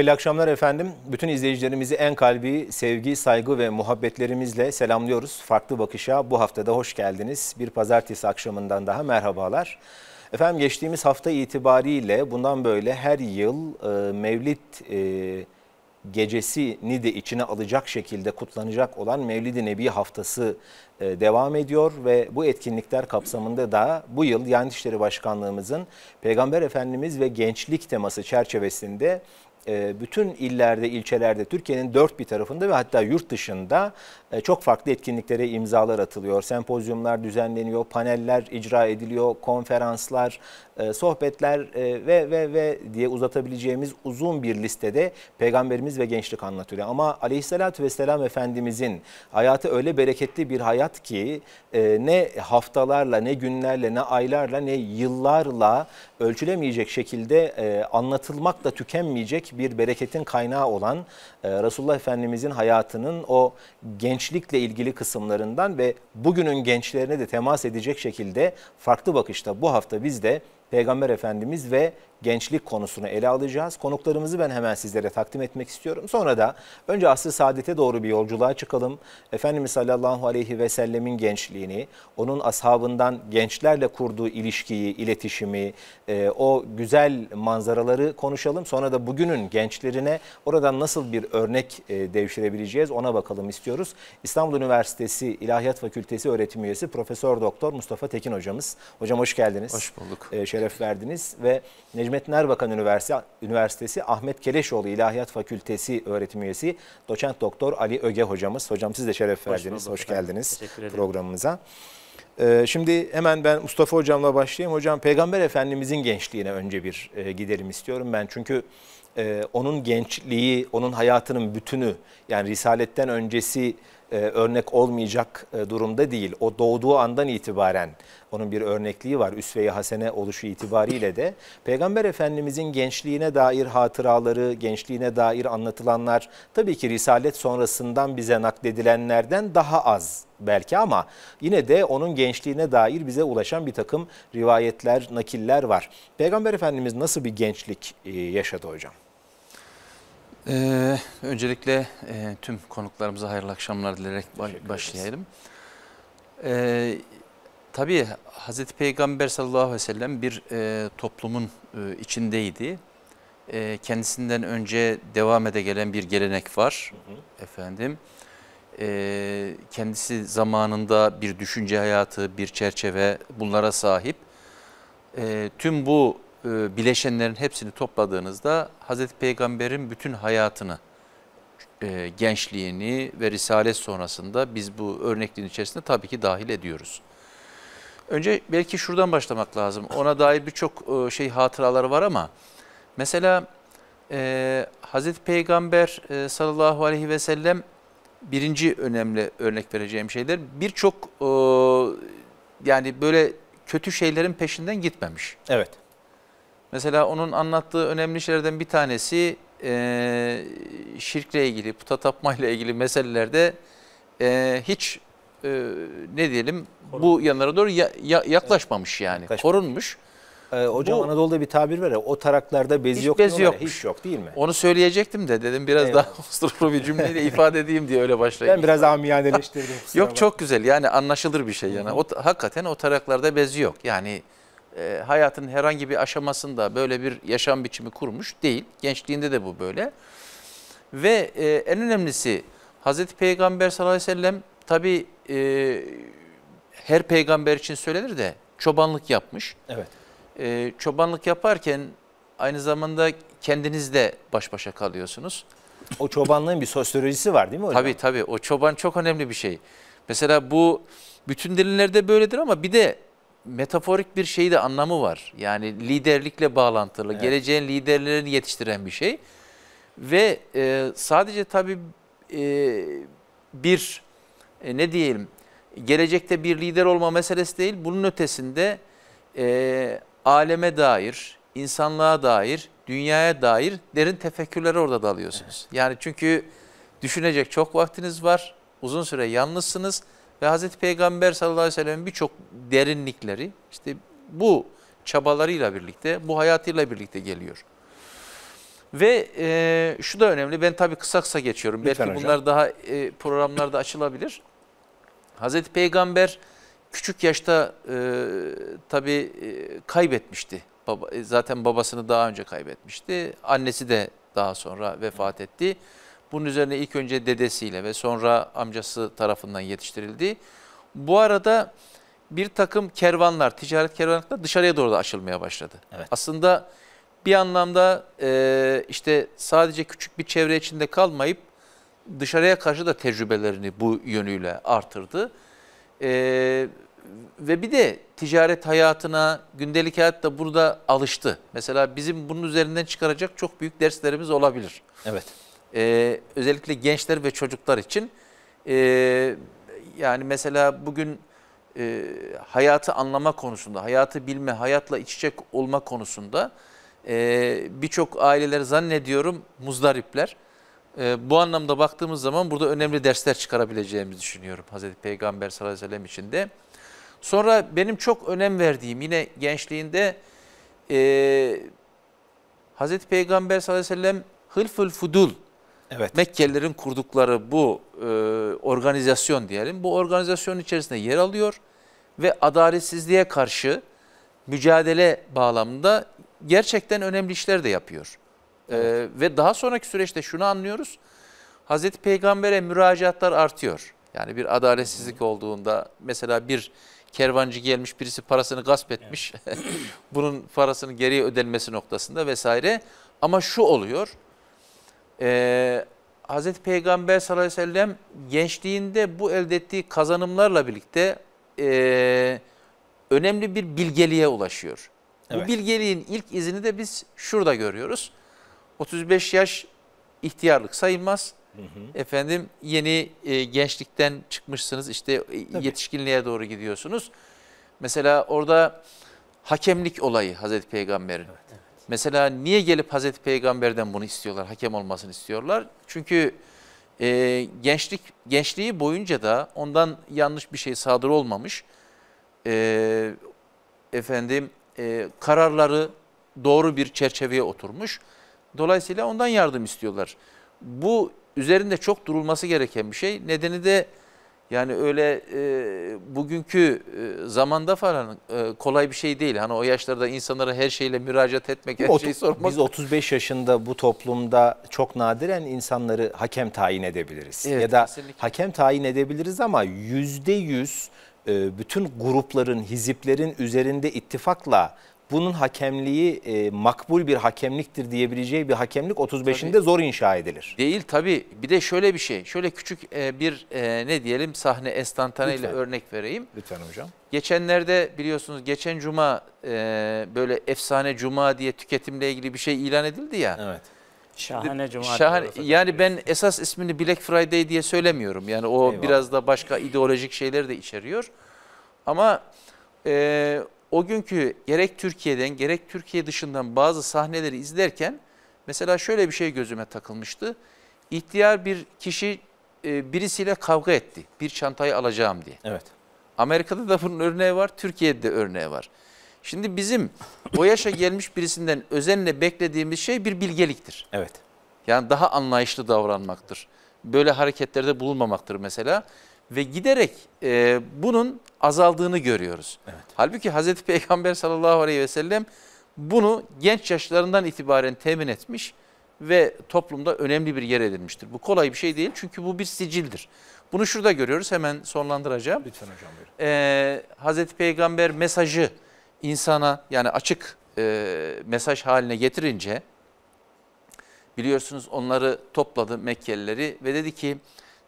Hayırlı akşamlar efendim. Bütün izleyicilerimizi en kalbi sevgi, saygı ve muhabbetlerimizle selamlıyoruz. Farklı Bakış'a bu haftada hoş geldiniz. Bir pazartesi akşamından daha merhabalar. Efendim geçtiğimiz hafta itibariyle bundan böyle her yıl e, Mevlid e, gecesini de içine alacak şekilde kutlanacak olan Mevlid-i Nebi haftası e, devam ediyor ve bu etkinlikler kapsamında da bu yıl Diyanet İşleri Başkanlığımızın Peygamber Efendimiz ve Gençlik teması çerçevesinde e, bütün illerde, ilçelerde, Türkiye'nin dört bir tarafında ve hatta yurt dışında e, çok farklı etkinliklere imzalar atılıyor. Sempozyumlar düzenleniyor, paneller icra ediliyor, konferanslar, e, sohbetler e, ve ve ve diye uzatabileceğimiz uzun bir listede peygamberimiz ve gençlik anlatıyor. Ama aleyhissalatü vesselam efendimizin hayatı öyle bereketli bir hayat ki e, ne haftalarla ne günlerle ne aylarla ne yıllarla ölçülemeyecek şekilde anlatılmakla tükenmeyecek bir bereketin kaynağı olan e, Resulullah Efendimizin hayatının o gençlikle ilgili kısımlarından ve bugünün gençlerine de temas edecek şekilde farklı bakışta bu hafta biz de Peygamber Efendimiz ve gençlik konusunu ele alacağız. Konuklarımızı ben hemen sizlere takdim etmek istiyorum. Sonra da önce asr-ı saadete doğru bir yolculuğa çıkalım. Efendimiz sallallahu aleyhi ve sellemin gençliğini, onun ashabından gençlerle kurduğu ilişkiyi, iletişimi, e, o güzel manzaraları konuşalım. Sonra da bugünün gençlerine oradan nasıl bir örnek e, devşirebileceğiz ona bakalım istiyoruz. İstanbul Üniversitesi İlahiyat Fakültesi öğretim üyesi Profesör Doktor Mustafa Tekin hocamız. Hocam hoş geldiniz. Hoş bulduk. E, şeref verdiniz ve Necmi Hikmet Nerbakan Üniversitesi, Ahmet Keleşoğlu İlahiyat Fakültesi öğretim üyesi doçent doktor Ali Öge hocamız. Hocam siz de şeref verdiniz, hoş, hoş geldiniz programımıza. Ee, şimdi hemen ben Mustafa hocamla başlayayım. Hocam Peygamber Efendimizin gençliğine önce bir e, gidelim istiyorum ben. Çünkü e, onun gençliği, onun hayatının bütünü yani risaletten öncesi e, örnek olmayacak e, durumda değil. O doğduğu andan itibaren onun bir örnekliği var. Üsve-i Hasene oluşu itibariyle de Peygamber Efendimizin gençliğine dair hatıraları, gençliğine dair anlatılanlar tabii ki Risalet sonrasından bize nakledilenlerden daha az belki ama yine de onun gençliğine dair bize ulaşan bir takım rivayetler, nakiller var. Peygamber Efendimiz nasıl bir gençlik e, yaşadı hocam? Ee, öncelikle e, tüm konuklarımıza hayırlı akşamlar dilerek başlayalım. Ee, tabii Hz. Peygamber sallallahu aleyhi ve sellem bir e, toplumun e, içindeydi. E, kendisinden önce devam ede gelen bir gelenek var hı hı. efendim. E, kendisi zamanında bir düşünce hayatı, bir çerçeve bunlara sahip. E, tüm bu e, bileşenlerin hepsini topladığınızda Hazreti Peygamber'in bütün hayatını, e, gençliğini ve Risalet sonrasında biz bu örnekliğin içerisinde tabii ki dahil ediyoruz. Önce belki şuradan başlamak lazım. Ona dair birçok e, şey hatıraları var ama mesela e, Hazreti Peygamber e, sallallahu aleyhi ve sellem birinci önemli örnek vereceğim şeyler birçok e, yani böyle kötü şeylerin peşinden gitmemiş. Evet. Mesela onun anlattığı önemli şeylerden bir tanesi e, şirkle ilgili, puta tapmayla ilgili meselelerde e, hiç e, ne diyelim Korun. bu yanlara doğru ya, ya, yaklaşmamış yani, Yaklaşmış. korunmuş. Ee, hocam bu, Anadolu'da bir tabir var ya o taraklarda bezi yok bezi yok. Hiç yok değil mi? Onu söyleyecektim de dedim biraz evet. daha usturuplu bir cümleyle ifade edeyim diye öyle başlayayım. Ben biraz amiyaneleştirdim. yok çok güzel yani anlaşılır bir şey yani. O, hakikaten o taraklarda bezi yok yani e, hayatın herhangi bir aşamasında böyle bir yaşam biçimi kurmuş değil. Gençliğinde de bu böyle. Ve e, en önemlisi Hazreti Peygamber sallallahu aleyhi ve sellem tabi e, her peygamber için söylenir de çobanlık yapmış. Evet. E, çobanlık yaparken aynı zamanda kendiniz de baş başa kalıyorsunuz. O çobanlığın bir sosyolojisi var değil mi hocam? Tabii tabii o çoban çok önemli bir şey. Mesela bu bütün dinlerde böyledir ama bir de metaforik bir şeyi de anlamı var. Yani liderlikle bağlantılı, evet. geleceğin liderlerini yetiştiren bir şey. Ve e, sadece tabii e, bir e, ne diyelim gelecekte bir lider olma meselesi değil. Bunun ötesinde e, aleme dair, insanlığa dair, dünyaya dair derin tefekkürleri orada dalıyorsunuz. Evet. Yani çünkü düşünecek çok vaktiniz var, uzun süre yalnızsınız ve Hazreti Peygamber sallallahu aleyhi ve sellem'in birçok derinlikleri işte bu çabalarıyla birlikte, bu hayatıyla birlikte geliyor. Ve e, şu da önemli, ben tabii kısa kısa geçiyorum. Lütfen Belki hocam. bunlar daha e, programlarda açılabilir. Hazreti Peygamber küçük yaşta e, tabii e, kaybetmişti. Baba, e, zaten babasını daha önce kaybetmişti. Annesi de daha sonra vefat etti. Bunun üzerine ilk önce dedesiyle ve sonra amcası tarafından yetiştirildi. Bu arada bir takım kervanlar, ticaret kervanları dışarıya doğru da açılmaya başladı. Evet. Aslında bir anlamda e, işte sadece küçük bir çevre içinde kalmayıp dışarıya karşı da tecrübelerini bu yönüyle artırdı. E, ve bir de ticaret hayatına, gündelik hayat da burada alıştı. Mesela bizim bunun üzerinden çıkaracak çok büyük derslerimiz olabilir. Evet e, özellikle gençler ve çocuklar için e, yani mesela bugün e, hayatı anlama konusunda, hayatı bilme, hayatla içecek olma konusunda e, birçok aileler zannediyorum muzdaripler. E, bu anlamda baktığımız zaman burada önemli dersler çıkarabileceğimizi düşünüyorum Hazreti Peygamber sallallahu aleyhi ve sellem için de. Sonra benim çok önem verdiğim yine gençliğinde e, Hazreti Peygamber sallallahu aleyhi ve sellem hılful fudul Evet. Mekkelilerin kurdukları bu e, organizasyon diyelim. Bu organizasyon içerisinde yer alıyor ve adaletsizliğe karşı mücadele bağlamında gerçekten önemli işler de yapıyor. Evet. E, ve daha sonraki süreçte şunu anlıyoruz. Hazreti Peygamber'e müracaatlar artıyor. Yani bir adaletsizlik olduğunda mesela bir kervancı gelmiş birisi parasını gasp etmiş. Evet. Bunun parasının geriye ödenmesi noktasında vesaire. Ama şu oluyor e, ee, Hz. Peygamber sallallahu aleyhi ve sellem gençliğinde bu elde ettiği kazanımlarla birlikte e, önemli bir bilgeliğe ulaşıyor. Evet. Bu bilgeliğin ilk izini de biz şurada görüyoruz. 35 yaş ihtiyarlık sayılmaz. Hı hı. Efendim yeni e, gençlikten çıkmışsınız işte e, Tabii. yetişkinliğe doğru gidiyorsunuz. Mesela orada hakemlik olayı Hazreti Peygamber'in. Evet. Mesela niye gelip Hazreti Peygamber'den bunu istiyorlar, hakem olmasını istiyorlar? Çünkü e, gençlik gençliği boyunca da ondan yanlış bir şey sadır olmamış. E, efendim e, kararları doğru bir çerçeveye oturmuş. Dolayısıyla ondan yardım istiyorlar. Bu üzerinde çok durulması gereken bir şey. Nedeni de yani öyle e, bugünkü e, zamanda falan e, kolay bir şey değil. Hani o yaşlarda insanlara her şeyle müracaat etmek, her şeyi sormak. Biz 35 yaşında bu toplumda çok nadiren insanları hakem tayin edebiliriz. Evet, ya da kesinlikle. hakem tayin edebiliriz ama %100 e, bütün grupların, hiziplerin üzerinde ittifakla bunun hakemliği e, makbul bir hakemliktir diyebileceği bir hakemlik 35'inde tabii. zor inşa edilir. Değil tabii. Bir de şöyle bir şey. Şöyle küçük e, bir e, ne diyelim sahne estantane ile örnek vereyim. Lütfen hocam. Geçenlerde biliyorsunuz geçen cuma e, böyle efsane cuma diye tüketimle ilgili bir şey ilan edildi ya. Evet. Şahane Cuma. Şahane, yani ben esas ismini Black Friday diye söylemiyorum. Yani o Eyvallah. biraz da başka ideolojik şeyler de içeriyor. Ama e, o günkü gerek Türkiye'den gerek Türkiye dışından bazı sahneleri izlerken mesela şöyle bir şey gözüme takılmıştı. İhtiyar bir kişi e, birisiyle kavga etti. Bir çantayı alacağım diye. Evet. Amerika'da da bunun örneği var, Türkiye'de de örneği var. Şimdi bizim o yaşa gelmiş birisinden özenle beklediğimiz şey bir bilgeliktir. Evet. Yani daha anlayışlı davranmaktır. Böyle hareketlerde bulunmamaktır mesela ve giderek e, bunun azaldığını görüyoruz. Evet. Halbuki Hazreti Peygamber sallallahu aleyhi ve sellem bunu genç yaşlarından itibaren temin etmiş ve toplumda önemli bir yer edinmiştir. Bu kolay bir şey değil çünkü bu bir sicildir. Bunu şurada görüyoruz hemen sonlandıracağım. Lütfen hocam buyurun. Ee, Hazreti Peygamber mesajı insana yani açık e, mesaj haline getirince biliyorsunuz onları topladı Mekkelileri ve dedi ki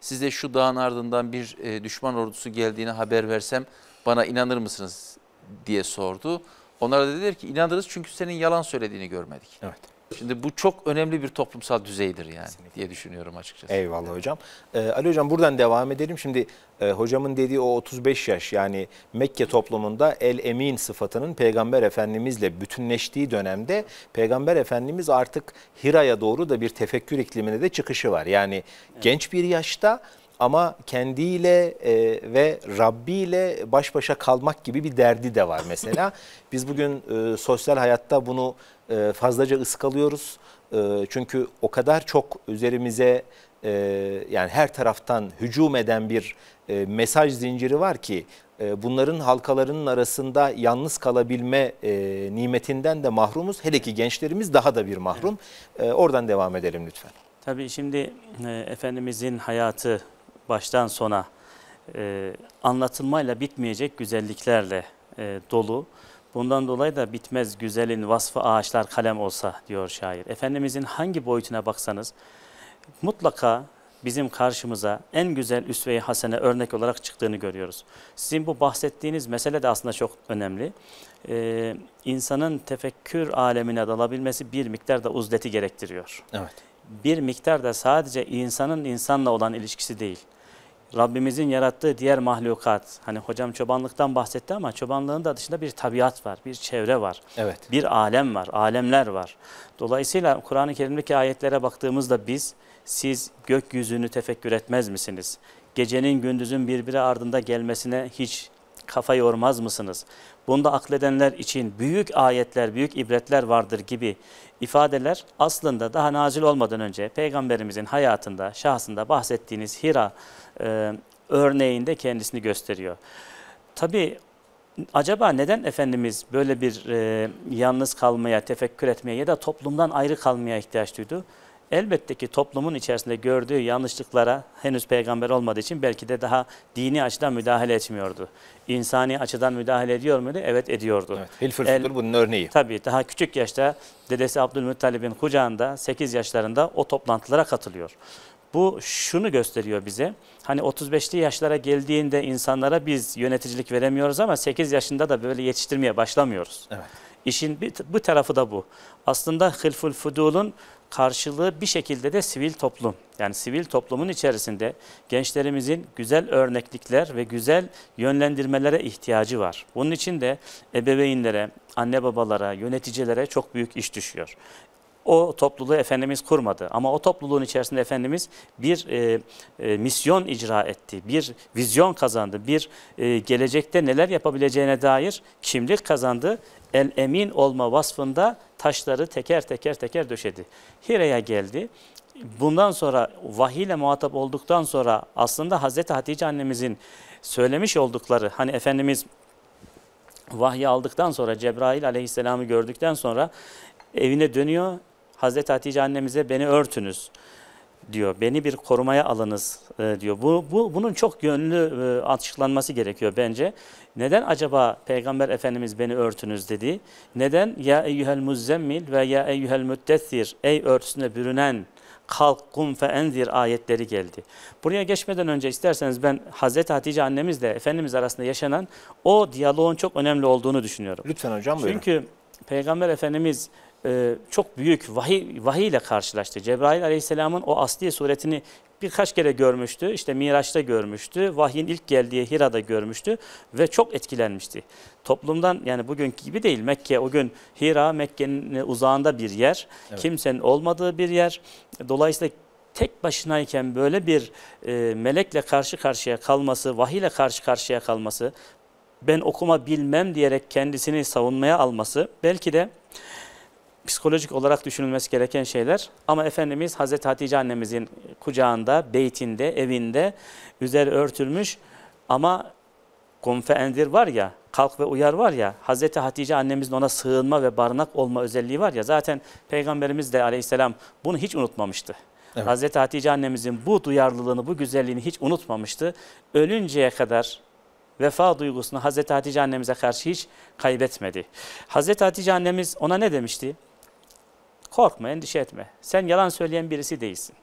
size şu dağın ardından bir e, düşman ordusu geldiğini haber versem bana inanır mısınız diye sordu. Onlara dediler ki inanırız çünkü senin yalan söylediğini görmedik. Evet. Şimdi bu çok önemli bir toplumsal düzeydir yani Kesinlikle. diye düşünüyorum açıkçası. Eyvallah hocam. Ee, Ali hocam buradan devam edelim. Şimdi e, hocamın dediği o 35 yaş yani Mekke toplumunda el emin sıfatının Peygamber Efendimizle bütünleştiği dönemde Peygamber Efendimiz artık Hira'ya doğru da bir tefekkür iklimine de çıkışı var. Yani evet. genç bir yaşta ama kendiyle e, ve Rabbi ile baş başa kalmak gibi bir derdi de var mesela. Biz bugün e, sosyal hayatta bunu e, fazlaca ıskalıyoruz. E, çünkü o kadar çok üzerimize e, yani her taraftan hücum eden bir e, mesaj zinciri var ki e, bunların halkalarının arasında yalnız kalabilme e, nimetinden de mahrumuz. Hele ki gençlerimiz daha da bir mahrum. E, oradan devam edelim lütfen. Tabii şimdi e, Efendimizin hayatı baştan sona e, anlatılmayla bitmeyecek güzelliklerle e, dolu. Bundan dolayı da bitmez güzelin vasfı ağaçlar kalem olsa diyor şair. Efendimizin hangi boyutuna baksanız mutlaka bizim karşımıza en güzel üsve-i hasene örnek olarak çıktığını görüyoruz. Sizin bu bahsettiğiniz mesele de aslında çok önemli. Ee, insanın tefekkür alemine dalabilmesi bir miktar da uzdeti gerektiriyor. Evet. Bir miktar da sadece insanın insanla olan ilişkisi değil. Rabbimizin yarattığı diğer mahlukat, hani hocam çobanlıktan bahsetti ama çobanlığın da dışında bir tabiat var, bir çevre var, evet. bir alem var, alemler var. Dolayısıyla Kur'an-ı Kerim'deki ayetlere baktığımızda biz, siz gökyüzünü tefekkür etmez misiniz? Gecenin gündüzün birbiri ardında gelmesine hiç kafa yormaz mısınız? Bunda akledenler için büyük ayetler, büyük ibretler vardır gibi ifadeler aslında daha nazil olmadan önce peygamberimizin hayatında, şahsında bahsettiğiniz Hira e, örneğinde kendisini gösteriyor. Tabi acaba neden Efendimiz böyle bir e, yalnız kalmaya, tefekkür etmeye ya da toplumdan ayrı kalmaya ihtiyaç duydu? Elbette ki toplumun içerisinde gördüğü yanlışlıklara henüz peygamber olmadığı için belki de daha dini açıdan müdahale etmiyordu. İnsani açıdan müdahale ediyor muydu? Evet ediyordu. Evet, El, bunun örneği. Tabii daha küçük yaşta dedesi Abdülmuttalib'in kucağında 8 yaşlarında o toplantılara katılıyor. Bu şunu gösteriyor bize. Hani 35'li yaşlara geldiğinde insanlara biz yöneticilik veremiyoruz ama 8 yaşında da böyle yetiştirmeye başlamıyoruz. Evet. İşin bir, bu tarafı da bu. Aslında hılful fudulun karşılığı bir şekilde de sivil toplum. Yani sivil toplumun içerisinde gençlerimizin güzel örneklikler ve güzel yönlendirmelere ihtiyacı var. Bunun için de ebeveynlere, anne babalara, yöneticilere çok büyük iş düşüyor. O topluluğu Efendimiz kurmadı ama o topluluğun içerisinde Efendimiz bir e, e, misyon icra etti, bir vizyon kazandı, bir e, gelecekte neler yapabileceğine dair kimlik kazandı. El emin olma vasfında taşları teker teker teker döşedi. Hire'ye geldi. Bundan sonra vahiyle muhatap olduktan sonra aslında Hazreti Hatice annemizin söylemiş oldukları hani Efendimiz vahyi aldıktan sonra Cebrail aleyhisselamı gördükten sonra evine dönüyor. Hazreti Hatice annemize beni örtünüz diyor. Beni bir korumaya alınız e, diyor. Bu, bu bunun çok yönlü e, açıklanması gerekiyor bence. Neden acaba Peygamber Efendimiz beni örtünüz dedi? Neden ya eyyuhel muzzemmil ve ya eyyuhel müddessir ey örtüsüne bürünen kalk kum fe enzir ayetleri geldi. Buraya geçmeden önce isterseniz ben Hazreti Hatice annemizle Efendimiz arasında yaşanan o diyaloğun çok önemli olduğunu düşünüyorum. Lütfen hocam buyurun. Çünkü Peygamber Efendimiz e, çok büyük vahiy, vahiy ile karşılaştı. Cebrail aleyhisselamın o asli suretini birkaç kere görmüştü. İşte Miraç'ta görmüştü. Vahyin ilk geldiği Hira'da görmüştü ve çok etkilenmişti. Toplumdan yani bugünkü gibi değil. Mekke o gün Hira Mekke'nin uzağında bir yer. Evet. Kimsenin olmadığı bir yer. Dolayısıyla tek başınayken böyle bir e, melekle karşı karşıya kalması, vahiyle karşı karşıya kalması, ben okuma bilmem diyerek kendisini savunmaya alması belki de psikolojik olarak düşünülmesi gereken şeyler. Ama Efendimiz Hazreti Hatice annemizin kucağında, beytinde, evinde üzeri örtülmüş ama konfe endir var ya, kalk ve uyar var ya, Hazreti Hatice annemizin ona sığınma ve barınak olma özelliği var ya, zaten Peygamberimiz de aleyhisselam bunu hiç unutmamıştı. Evet. Hazreti Hatice annemizin bu duyarlılığını, bu güzelliğini hiç unutmamıştı. Ölünceye kadar vefa duygusunu Hazreti Hatice annemize karşı hiç kaybetmedi. Hazreti Hatice annemiz ona ne demişti? Korkma, endişe etme. Sen yalan söyleyen birisi değilsin.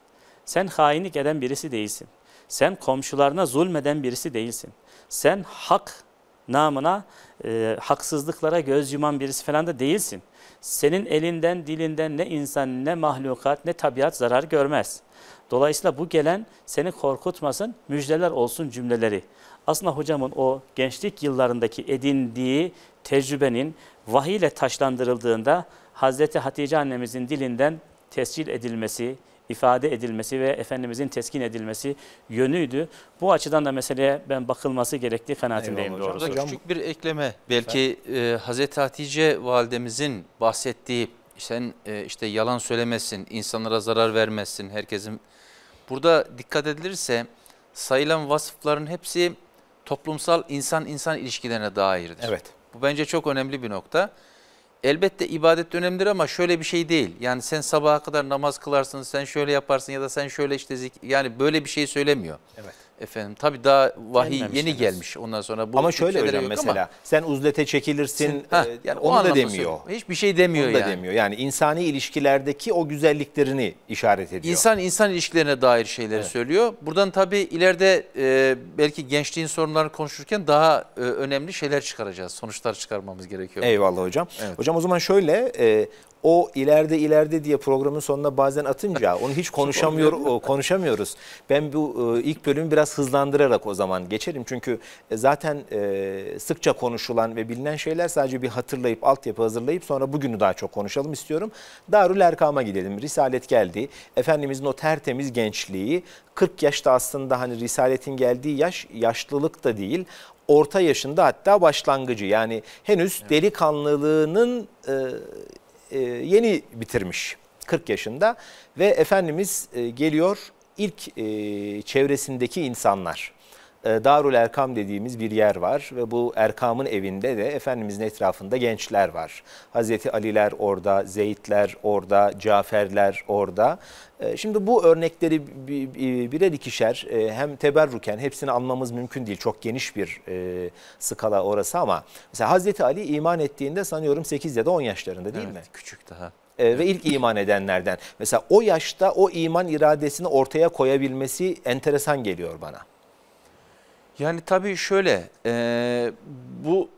Sen hainlik eden birisi değilsin. Sen komşularına zulmeden birisi değilsin. Sen hak namına e, haksızlıklara göz yuman birisi falan da değilsin. Senin elinden, dilinden ne insan, ne mahlukat, ne tabiat zarar görmez. Dolayısıyla bu gelen seni korkutmasın, müjdeler olsun cümleleri. Aslında hocamın o gençlik yıllarındaki edindiği tecrübenin vahiy ile taşlandırıldığında Hazreti Hatice annemizin dilinden tescil edilmesi, ifade edilmesi ve Efendimizin teskin edilmesi yönüydü. Bu açıdan da meseleye ben bakılması gerektiği kanaatindeyim Eyvallah doğrusu. Hocam. Küçük bir ekleme. Belki e, Hazreti Hatice validemizin bahsettiği sen e, işte yalan söylemesin, insanlara zarar vermesin herkesin. Burada dikkat edilirse sayılan vasıfların hepsi toplumsal insan-insan ilişkilerine dairdir. Evet. Bu bence çok önemli bir nokta. Elbette ibadet önemlidir ama şöyle bir şey değil. Yani sen sabaha kadar namaz kılarsın, sen şöyle yaparsın ya da sen şöyle işte zik yani böyle bir şey söylemiyor. Evet. Efendim tabi daha vahiy Gelmemiş yeni henüz. gelmiş ondan sonra. Bu ama şöyle hocam mesela ama, sen uzlete çekilirsin ha, e, yani onu da demiyor. Hiçbir şey demiyor onu yani. da demiyor yani insani ilişkilerdeki o güzelliklerini işaret ediyor. insan insan ilişkilerine dair şeyleri evet. söylüyor. Buradan tabi ileride e, belki gençliğin sorunlarını konuşurken daha e, önemli şeyler çıkaracağız. Sonuçlar çıkarmamız gerekiyor. Eyvallah hocam. Evet. Hocam o zaman şöyle e, o ileride ileride diye programın sonuna bazen atınca onu hiç konuşamıyor konuşamıyoruz. Ben bu e, ilk bölümü biraz hızlandırarak o zaman geçelim. Çünkü e, zaten e, sıkça konuşulan ve bilinen şeyler sadece bir hatırlayıp altyapı hazırlayıp sonra bugünü daha çok konuşalım istiyorum. Darül Erkam'a gidelim. Risalet geldi. Efendimizin o tertemiz gençliği 40 yaşta aslında hani risaletin geldiği yaş yaşlılık da değil orta yaşında hatta başlangıcı yani henüz evet. delikanlılığının e, yeni bitirmiş 40 yaşında ve Efendimiz e, geliyor ilk e, çevresindeki insanlar. Darul Erkam dediğimiz bir yer var ve bu Erkam'ın evinde de Efendimizin etrafında gençler var. Hazreti Aliler orada, Zeytler orada, Caferler orada e, şimdi bu örnekleri birer ikişer e, hem teberruken hepsini anlamamız mümkün değil. Çok geniş bir e, skala orası ama mesela Hazreti Ali iman ettiğinde sanıyorum 8 ya da 10 yaşlarında değil evet, mi? Küçük daha. Ve ilk iman edenlerden. Mesela o yaşta o iman iradesini ortaya koyabilmesi enteresan geliyor bana. Yani tabii şöyle bu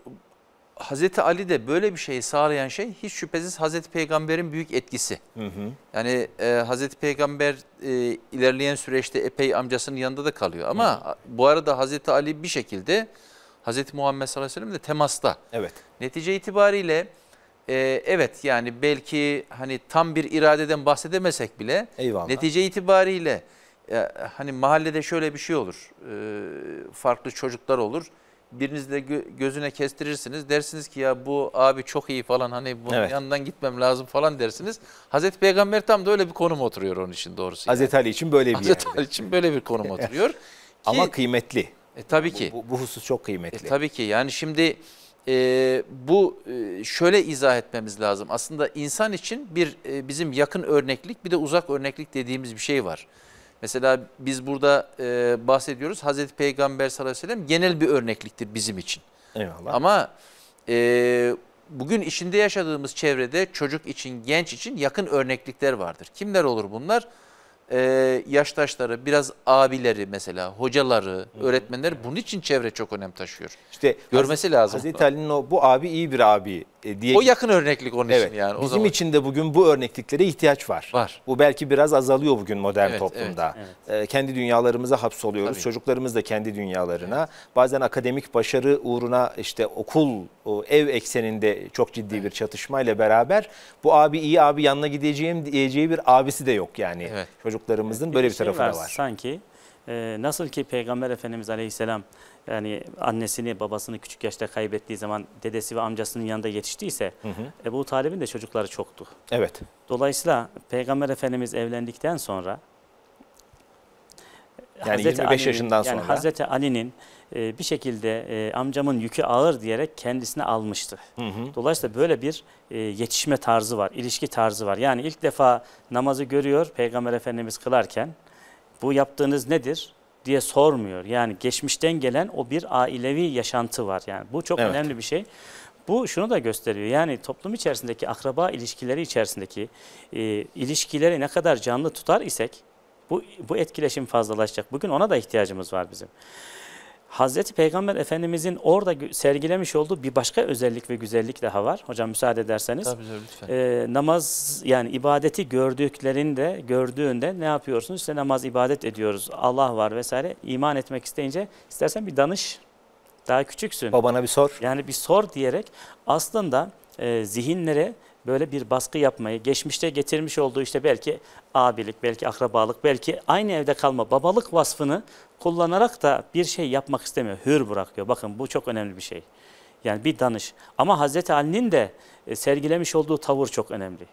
Hazreti Ali de böyle bir şeyi sağlayan şey hiç şüphesiz Hazreti Peygamber'in büyük etkisi. Hı hı. Yani e, Hazreti Peygamber e, ilerleyen süreçte epey amcasının yanında da kalıyor. Ama hı. bu arada Hazreti Ali bir şekilde Hazreti Muhammed sallallahu aleyhi ve sellem de temasta. Evet. Netice itibariyle e, evet yani belki hani tam bir iradeden bahsedemesek bile Eyvallah. netice itibariyle e, hani mahallede şöyle bir şey olur. E, farklı çocuklar olur birinizle gözüne kestirirsiniz. Dersiniz ki ya bu abi çok iyi falan hani bunun evet. yanından gitmem lazım falan dersiniz. Hazreti Peygamber tam da öyle bir konum oturuyor onun için doğrusu. Hazreti yani. Ali için böyle bir Hazreti yerde. Ali için böyle bir konum oturuyor. ki, Ama kıymetli. E, tabii ki. Bu, bu, bu husus çok kıymetli. E, tabii ki yani şimdi e, bu e, şöyle izah etmemiz lazım. Aslında insan için bir e, bizim yakın örneklik bir de uzak örneklik dediğimiz bir şey var. Mesela biz burada e, bahsediyoruz Hazreti Peygamber sallallahu aleyhi ve sellem genel bir örnekliktir bizim için. Eyvallah. Ama e, bugün içinde yaşadığımız çevrede çocuk için, genç için yakın örneklikler vardır. Kimler olur bunlar? Bunlar e, yaştaşları, biraz abileri mesela, hocaları, öğretmenleri bunun için çevre çok önem taşıyor. İşte görmesi Haz lazım. Hazreti Ali'nin o bu abi iyi bir abi e, diye. O yakın örneklik onun evet, için yani. O bizim zaman. için de bugün bu örnekliklere ihtiyaç var. Var. Bu belki biraz azalıyor bugün modern evet, toplumda. Evet, evet. E, kendi dünyalarımıza hapsoluyoruz. Tabii. Çocuklarımız da kendi dünyalarına. Evet. Bazen akademik başarı uğruna işte okul, ev ekseninde çok ciddi evet. bir çatışmayla beraber bu abi iyi abi yanına gideceğim diyeceği bir abisi de yok yani. Evet. Çocuk zorluklarımızın evet, böyle bir, bir şey var, da var. Sanki e, nasıl ki Peygamber Efendimiz Aleyhisselam yani annesini babasını küçük yaşta kaybettiği zaman dedesi ve amcasının yanında yetiştiyse hı hı. Ebu Talib'in de çocukları çoktu. Evet. Dolayısıyla Peygamber Efendimiz evlendikten sonra yani Hazreti 25 yaşından sonra. Hazreti Ali'nin e, bir şekilde e, amcamın yükü ağır diyerek kendisine almıştı. Hı hı. Dolayısıyla böyle bir e, yetişme tarzı var, ilişki tarzı var. Yani ilk defa namazı görüyor Peygamber Efendimiz kılarken bu yaptığınız nedir diye sormuyor. Yani geçmişten gelen o bir ailevi yaşantı var. Yani bu çok evet. önemli bir şey. Bu şunu da gösteriyor yani toplum içerisindeki akraba ilişkileri içerisindeki e, ilişkileri ne kadar canlı tutar isek bu, bu etkileşim fazlalaşacak. Bugün ona da ihtiyacımız var bizim. Hazreti Peygamber Efendimizin orada sergilemiş olduğu bir başka özellik ve güzellik daha var. Hocam müsaade ederseniz. Tabii canım, lütfen. E, namaz yani ibadeti gördüklerinde, gördüğünde ne yapıyorsunuz? İşte namaz ibadet ediyoruz. Allah var vesaire. İman etmek isteyince istersen bir danış. Daha küçüksün. Babana bir sor. Yani bir sor diyerek aslında e, zihinlere böyle bir baskı yapmayı, geçmişte getirmiş olduğu işte belki abilik, belki akrabalık, belki aynı evde kalma babalık vasfını kullanarak da bir şey yapmak istemiyor. Hür bırakıyor. Bakın bu çok önemli bir şey. Yani bir danış. Ama Hazreti Ali'nin de e, sergilemiş olduğu tavır çok önemli.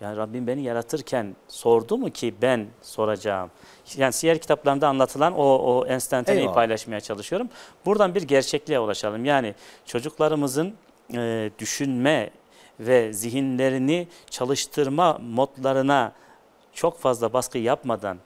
Yani Rabbim beni yaratırken sordu mu ki ben soracağım? Yani siyer kitaplarında anlatılan o, o enstantaneyi Eyvallah. paylaşmaya çalışıyorum. Buradan bir gerçekliğe ulaşalım. Yani çocuklarımızın e, düşünme ve zihinlerini çalıştırma modlarına çok fazla baskı yapmadan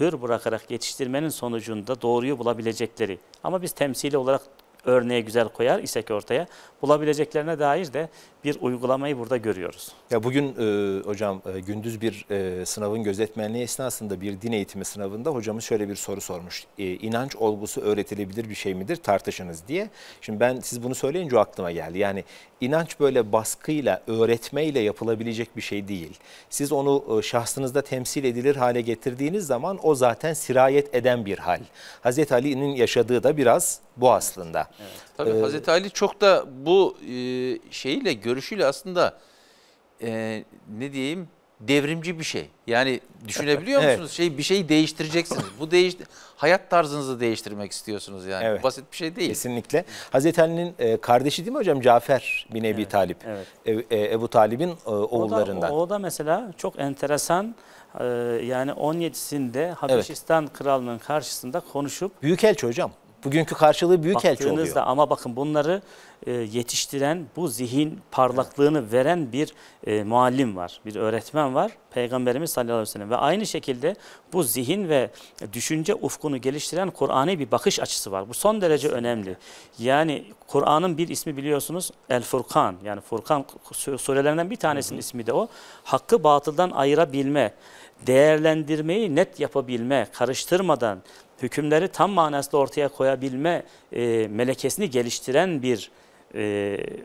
hür bırakarak yetiştirmenin sonucunda doğruyu bulabilecekleri. Ama biz temsili olarak örneği güzel koyar isek ortaya bulabileceklerine dair de bir uygulamayı burada görüyoruz. Ya bugün e, hocam e, gündüz bir e, sınavın gözetmenliği esnasında bir din eğitimi sınavında hocamız şöyle bir soru sormuş. E, inanç olgusu öğretilebilir bir şey midir tartışınız diye. Şimdi ben siz bunu söyleyince aklıma geldi. Yani inanç böyle baskıyla, öğretmeyle yapılabilecek bir şey değil. Siz onu e, şahsınızda temsil edilir hale getirdiğiniz zaman o zaten sirayet eden bir hal. Hazreti Ali'nin yaşadığı da biraz bu aslında. Evet. Tabii ee, Hazreti Ali çok da bu e, şeyiyle görüşüyle aslında e, ne diyeyim devrimci bir şey. Yani düşünebiliyor evet. musunuz? Şey bir şeyi değiştireceksiniz. Bu değiş hayat tarzınızı değiştirmek istiyorsunuz yani. Evet. Basit bir şey değil. Kesinlikle. Hazreti Ali'nin e, kardeşi değil mi hocam? Cafer bin Ebi evet. Talip. Evet. E, e, Ebu Talip'in e, oğullarından. O da, o da mesela çok enteresan e, yani 17'sinde Habeşistan evet. Kralının karşısında konuşup Büyükelçi hocam. Bugünkü karşılığı büyük elçi oluyor. Ama bakın bunları e, yetiştiren, bu zihin parlaklığını evet. veren bir e, muallim var, bir öğretmen var. Peygamberimiz sallallahu aleyhi ve sellem ve aynı şekilde bu zihin ve düşünce ufkunu geliştiren Kur'an'ı bir bakış açısı var. Bu son derece önemli. Yani Kur'an'ın bir ismi biliyorsunuz El Furkan. Yani Furkan surelerinden bir tanesinin hı hı. ismi de o. Hakkı batıldan ayırabilme, değerlendirmeyi net yapabilme, karıştırmadan hükümleri tam manasında ortaya koyabilme e, melekesini geliştiren bir e,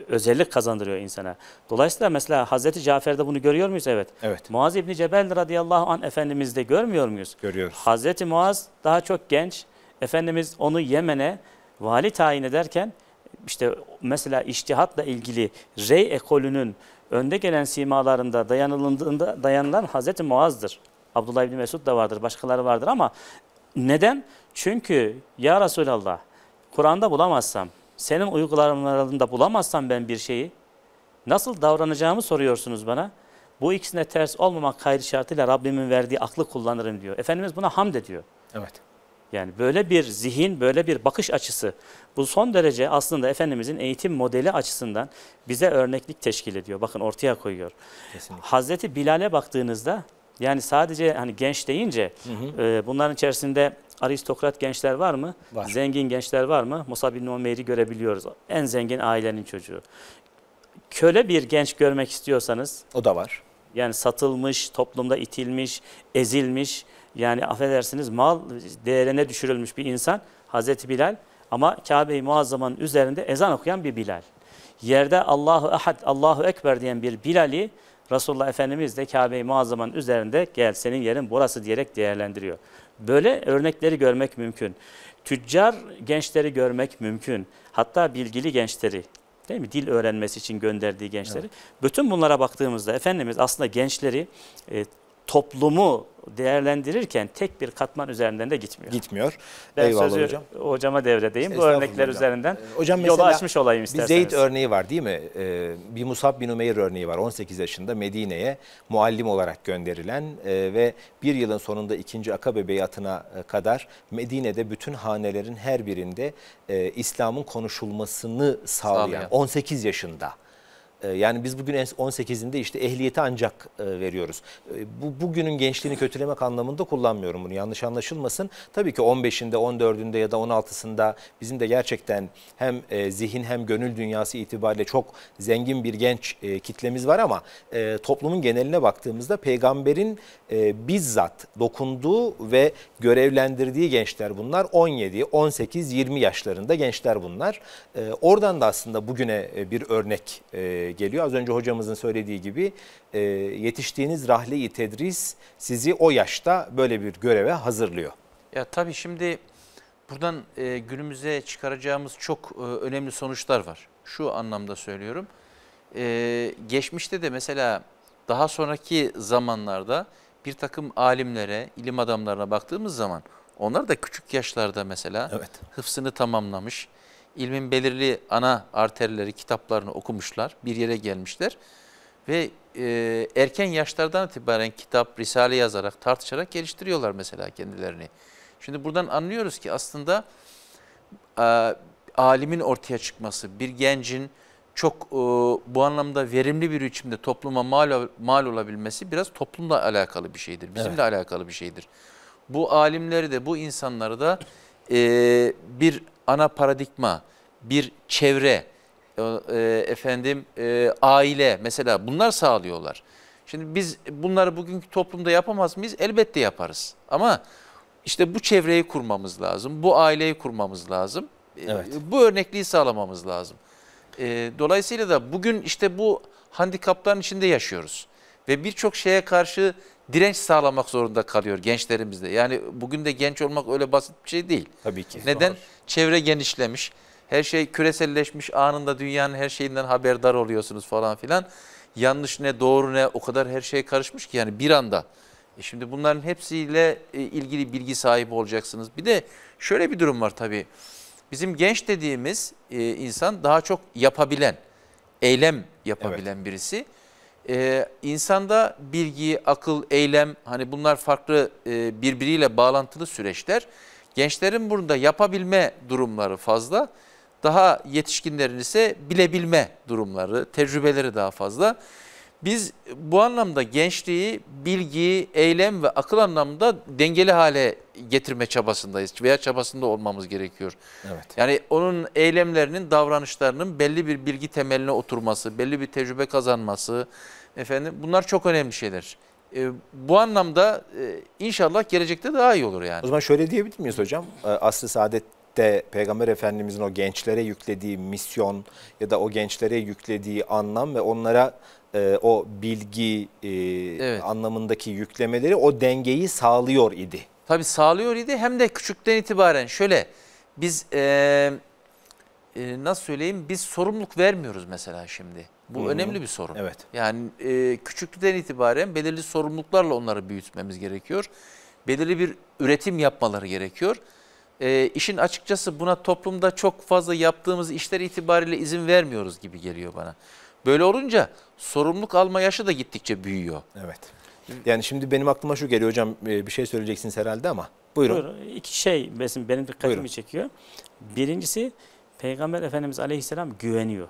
özellik kazandırıyor insana. Dolayısıyla mesela Hazreti Cafer'de bunu görüyor muyuz? Evet. evet. Muaz İbni Cebel radıyallahu anh Efendimiz'de görmüyor muyuz? Görüyoruz. Hazreti Muaz daha çok genç. Efendimiz onu Yemen'e vali tayin ederken işte mesela iştihatla ilgili rey ekolünün önde gelen simalarında dayanıldığında dayanılan Hazreti Muaz'dır. Abdullah İbni Mesud da vardır, başkaları vardır ama neden? Çünkü ya Resulallah Kur'an'da bulamazsam, senin uygulamalarında bulamazsam ben bir şeyi nasıl davranacağımı soruyorsunuz bana. Bu ikisine ters olmamak kaydı şartıyla Rabbimin verdiği aklı kullanırım diyor. Efendimiz buna hamd ediyor. Evet. Yani böyle bir zihin, böyle bir bakış açısı bu son derece aslında Efendimizin eğitim modeli açısından bize örneklik teşkil ediyor. Bakın ortaya koyuyor. Kesinlikle. Hazreti Bilal'e baktığınızda yani sadece hani genç deyince hı hı. E, bunların içerisinde aristokrat gençler var mı? Var. Zengin gençler var mı? Musa bin Umeyr'i görebiliyoruz. En zengin ailenin çocuğu. Köle bir genç görmek istiyorsanız. O da var. Yani satılmış, toplumda itilmiş, ezilmiş. Yani affedersiniz mal değerine düşürülmüş bir insan. Hazreti Bilal ama Kabe-i Muazzama'nın üzerinde ezan okuyan bir Bilal. Yerde Allahu Ahad, Allahu Ekber diyen bir Bilal'i Resulullah Efendimiz de Kabe-i Muazzama'nın üzerinde gel senin yerin burası diyerek değerlendiriyor. Böyle örnekleri görmek mümkün. Tüccar gençleri görmek mümkün. Hatta bilgili gençleri değil mi? Dil öğrenmesi için gönderdiği gençleri. Evet. Bütün bunlara baktığımızda Efendimiz aslında gençleri e, toplumu değerlendirirken tek bir katman üzerinden de gitmiyor. Gitmiyor. Ben Eyvallah sözü hocam. hocama devredeyim. Bu örnekler hocam. üzerinden e, hocam yolu açmış olayım isterseniz. Bir Zeyd örneği var değil mi? E, bir Musab bin Umeyr örneği var. 18 yaşında Medine'ye muallim olarak gönderilen e, ve bir yılın sonunda 2. Akabe Beyatı'na kadar Medine'de bütün hanelerin her birinde İslam'ın konuşulmasını sağlayan. 18 yaşında. Ee, yani biz bugün 18'inde işte ehliyeti ancak e, veriyoruz. Ee, bu bugünün gençliğini kötülemek anlamında kullanmıyorum bunu. Yanlış anlaşılmasın. Tabii ki 15'inde, 14'ünde ya da 16'sında bizim de gerçekten hem e, zihin hem gönül dünyası itibariyle çok zengin bir genç e, kitlemiz var ama toplumun geneline baktığımızda peygamberin bizzat dokunduğu ve görevlendirdiği gençler bunlar. 17, 18, 20 yaşlarında gençler bunlar. Oradan da aslında bugüne bir örnek geliyor. Az önce hocamızın söylediği gibi e, yetiştiğiniz rahleyi tedris sizi o yaşta böyle bir göreve hazırlıyor. Ya tabii şimdi buradan e, günümüze çıkaracağımız çok e, önemli sonuçlar var. Şu anlamda söylüyorum. E, geçmişte de mesela daha sonraki zamanlarda bir takım alimlere, ilim adamlarına baktığımız zaman onlar da küçük yaşlarda mesela evet. hıfsını tamamlamış, ilmin belirli ana arterleri, kitaplarını okumuşlar, bir yere gelmişler ve e, erken yaşlardan itibaren kitap, risale yazarak, tartışarak geliştiriyorlar mesela kendilerini. Şimdi buradan anlıyoruz ki aslında e, alimin ortaya çıkması, bir gencin çok e, bu anlamda verimli bir biçimde topluma mal, mal olabilmesi biraz toplumla alakalı bir şeydir, bizimle evet. alakalı bir şeydir. Bu alimleri de bu insanları da e, bir ana paradigma, bir çevre, e, e, efendim e, aile mesela bunlar sağlıyorlar. Şimdi biz bunları bugünkü toplumda yapamaz mıyız? Elbette yaparız. Ama işte bu çevreyi kurmamız lazım, bu aileyi kurmamız lazım. E, evet. Bu örnekliği sağlamamız lazım. E, dolayısıyla da bugün işte bu handikapların içinde yaşıyoruz. Ve birçok şeye karşı direnç sağlamak zorunda kalıyor gençlerimizde. Yani bugün de genç olmak öyle basit bir şey değil. Tabii ki. Neden? Doğru. Çevre genişlemiş. Her şey küreselleşmiş. Anında dünyanın her şeyinden haberdar oluyorsunuz falan filan. Yanlış ne doğru ne o kadar her şey karışmış ki yani bir anda. E şimdi bunların hepsiyle e, ilgili bilgi sahibi olacaksınız. Bir de şöyle bir durum var tabii. Bizim genç dediğimiz e, insan daha çok yapabilen, eylem yapabilen evet. birisi e, insanda bilgi, akıl, eylem hani bunlar farklı e, birbiriyle bağlantılı süreçler. Gençlerin burada yapabilme durumları fazla. Daha yetişkinlerin ise bilebilme durumları, tecrübeleri daha fazla. Biz bu anlamda gençliği bilgi, eylem ve akıl anlamında dengeli hale getirme çabasındayız veya çabasında olmamız gerekiyor. Evet. Yani onun eylemlerinin, davranışlarının belli bir bilgi temeline oturması, belli bir tecrübe kazanması efendim bunlar çok önemli şeyler. E, bu anlamda e, inşallah gelecekte daha iyi olur yani. O zaman şöyle diyebilir miyiz hocam? E, Asr-ı Saadet Peygamber Efendimizin o gençlere yüklediği misyon ya da o gençlere yüklediği anlam ve onlara e, o bilgi e, evet. anlamındaki yüklemeleri o dengeyi sağlıyor idi. Tabi sağlıyor idi hem de küçükten itibaren şöyle biz e, e, nasıl söyleyeyim biz sorumluluk vermiyoruz mesela şimdi. Bu Hı -hı. önemli bir sorun. Evet. Yani e, küçüklükten itibaren belirli sorumluluklarla onları büyütmemiz gerekiyor. Belirli bir üretim yapmaları gerekiyor. E, işin açıkçası buna toplumda çok fazla yaptığımız işler itibariyle izin vermiyoruz gibi geliyor bana. Böyle olunca sorumluluk alma yaşı da gittikçe büyüyor. Evet. Yani şimdi benim aklıma şu geliyor hocam e, bir şey söyleyeceksiniz herhalde ama buyurun. Buyurun. İki şey benim, benim dikkatimi buyurun. çekiyor. Birincisi Peygamber Efendimiz Aleyhisselam güveniyor.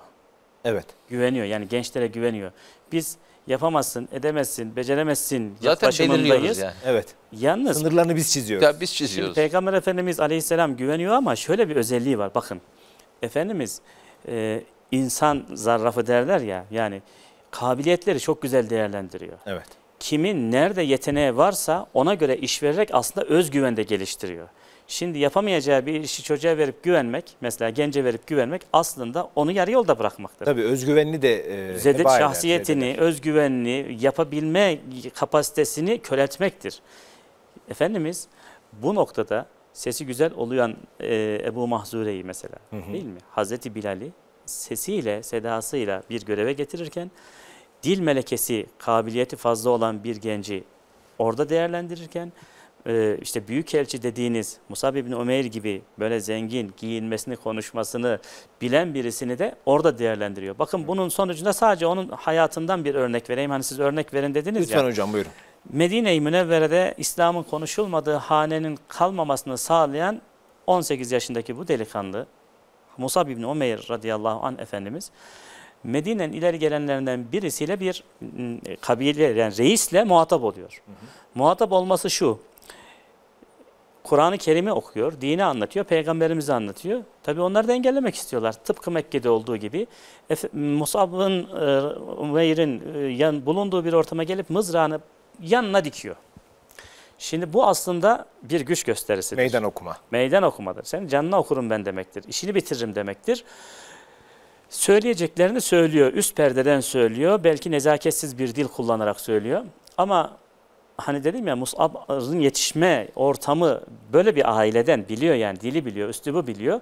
Evet. Güveniyor yani gençlere güveniyor. Biz yapamazsın, edemezsin, beceremezsin Zaten belirliyoruz yani. Evet. Yalnız sınırlarını biz çiziyoruz. Ya biz çiziyoruz. Şimdi Peygamber Efendimiz Aleyhisselam güveniyor ama şöyle bir özelliği var bakın. Efendimiz e, insan zarrafı derler ya yani kabiliyetleri çok güzel değerlendiriyor. Evet kimin nerede yeteneği varsa ona göre iş vererek aslında özgüven de geliştiriyor. Şimdi yapamayacağı bir işi çocuğa verip güvenmek, mesela gence verip güvenmek aslında onu yarı yolda bırakmaktır. Tabii özgüvenini de e, zedet şahsiyetini, zedet. özgüvenini, yapabilme kapasitesini köreltmektir. Efendimiz bu noktada sesi güzel oluyan e, Ebu Mahzure'yi mesela hı hı. değil mi? Hazreti Bilal'i sesiyle, sedasıyla bir göreve getirirken dil melekesi kabiliyeti fazla olan bir genci orada değerlendirirken e, işte büyük elçi dediğiniz Musab bin Ömer gibi böyle zengin giyinmesini konuşmasını bilen birisini de orada değerlendiriyor. Bakın bunun sonucunda sadece onun hayatından bir örnek vereyim. Hani siz örnek verin dediniz Lütfen ya. Lütfen hocam buyurun. Medine-i Münevvere'de İslam'ın konuşulmadığı hanenin kalmamasını sağlayan 18 yaşındaki bu delikanlı Musab bin Ömer radıyallahu an Efendimiz Medine'nin ileri gelenlerinden birisiyle bir ıı, kabile yani reisle muhatap oluyor. Hı hı. Muhatap olması şu. Kur'an-ı Kerim'i okuyor, dini anlatıyor, peygamberimizi anlatıyor. Tabi onları da engellemek istiyorlar. Tıpkı Mekke'de olduğu gibi. Musab'ın, ıı, Umeyr'in ıı, bulunduğu bir ortama gelip mızrağını yanına dikiyor. Şimdi bu aslında bir güç gösterisidir. Meydan okuma. Meydan okumadır. Sen canına okurum ben demektir. İşini bitiririm demektir söyleyeceklerini söylüyor. Üst perdeden söylüyor. Belki nezaketsiz bir dil kullanarak söylüyor. Ama hani dedim ya Mus'ab'ın yetişme ortamı böyle bir aileden biliyor yani dili biliyor, üslubu biliyor.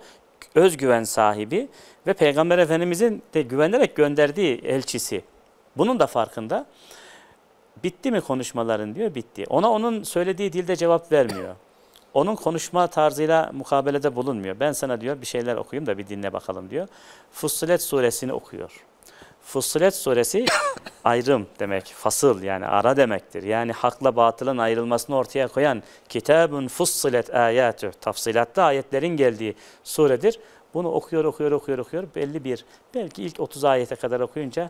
Özgüven sahibi ve Peygamber Efendimizin de güvenerek gönderdiği elçisi. Bunun da farkında. Bitti mi konuşmaların diyor, bitti. Ona onun söylediği dilde cevap vermiyor onun konuşma tarzıyla mukabelede bulunmuyor. Ben sana diyor bir şeyler okuyayım da bir dinle bakalım diyor. Fussilet suresini okuyor. Fussilet suresi ayrım demek, fasıl yani ara demektir. Yani hakla batılın ayrılmasını ortaya koyan kitabun fussilet ayatü, tafsilatlı ayetlerin geldiği suredir. Bunu okuyor, okuyor, okuyor, okuyor. Belli bir, belki ilk 30 ayete kadar okuyunca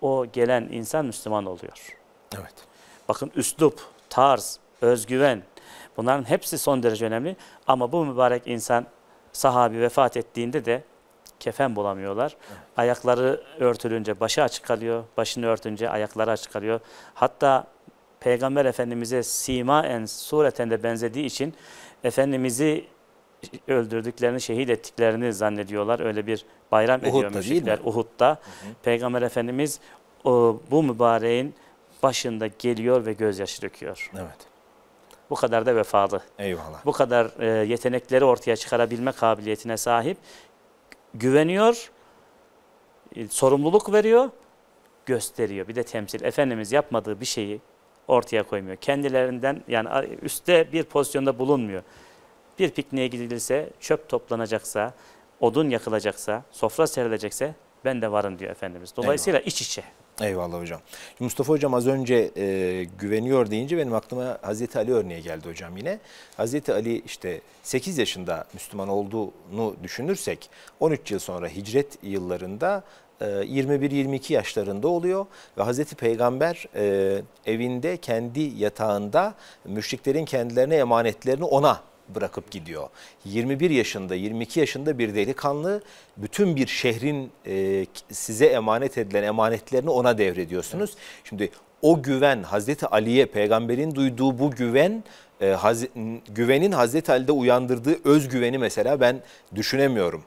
o gelen insan Müslüman oluyor. Evet. Bakın üslup, tarz, özgüven, Bunların hepsi son derece önemli. Ama bu mübarek insan sahabi vefat ettiğinde de kefen bulamıyorlar. Evet. Ayakları örtülünce başı açık kalıyor. Başını örtünce ayakları açık kalıyor. Hatta Peygamber Efendimiz'e sima en sureten de benzediği için Efendimiz'i öldürdüklerini, şehit ettiklerini zannediyorlar. Öyle bir bayram Uhud'da ediyor müşrikler Uhud'da. Hı hı. Peygamber Efendimiz o, bu mübareğin başında geliyor ve gözyaşı döküyor. Evet bu kadar da vefalı. Eyvallah. Bu kadar e, yetenekleri ortaya çıkarabilme kabiliyetine sahip. Güveniyor, e, sorumluluk veriyor, gösteriyor. Bir de temsil. Efendimiz yapmadığı bir şeyi ortaya koymuyor. Kendilerinden yani üstte bir pozisyonda bulunmuyor. Bir pikniğe gidilirse, çöp toplanacaksa, odun yakılacaksa, sofra serilecekse ben de varım diyor Efendimiz. Dolayısıyla Eyvallah. iç içe. Eyvallah hocam. Mustafa hocam az önce e, güveniyor deyince benim aklıma Hazreti Ali örneği geldi hocam yine. Hazreti Ali işte 8 yaşında Müslüman olduğunu düşünürsek 13 yıl sonra hicret yıllarında 21-22 e, yaşlarında oluyor ve Hazreti Peygamber e, evinde kendi yatağında müşriklerin kendilerine emanetlerini ona bırakıp gidiyor. 21 yaşında, 22 yaşında bir delikanlı bütün bir şehrin e, size emanet edilen emanetlerini ona devrediyorsunuz. Evet. Şimdi o güven Hazreti Ali'ye peygamberin duyduğu bu güven e, haz, güvenin Hazreti Ali'de uyandırdığı özgüveni mesela ben düşünemiyorum.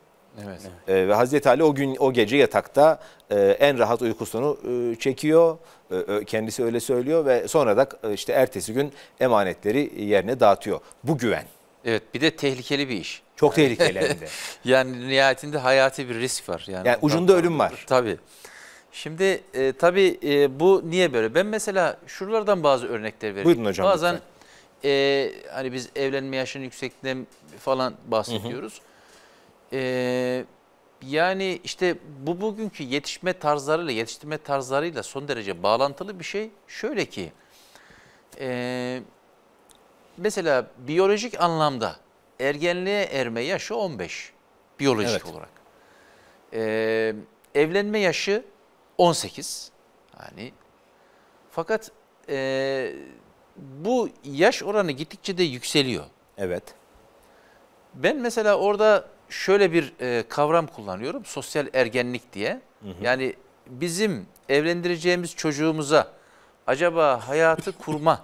Evet. E, ve Hazreti Ali o gün o gece yatakta e, en rahat uykusunu e, çekiyor. E, kendisi öyle söylüyor ve sonra da e, işte ertesi gün emanetleri yerine dağıtıyor. Bu güven. Evet bir de tehlikeli bir iş. Çok tehlikeli hem de. yani nihayetinde hayati bir risk var. Yani, yani ucunda ölüm var. Tabii. Şimdi e, tabii e, bu niye böyle? Ben mesela şuralardan bazı örnekler vereyim. Buyurun hocam. Bazen e, hani biz evlenme yaşının yüksekliğinden falan bahsediyoruz. E, yani işte bu bugünkü yetişme tarzlarıyla, yetiştirme tarzlarıyla son derece bağlantılı bir şey. Şöyle ki... E, mesela biyolojik anlamda ergenliğe erme yaşı 15 biyolojik evet. olarak. Ee, evlenme yaşı 18 yani fakat e, bu yaş oranı gittikçe de yükseliyor. Evet. Ben mesela orada şöyle bir e, kavram kullanıyorum sosyal ergenlik diye. Hı hı. Yani bizim evlendireceğimiz çocuğumuza acaba hayatı kurma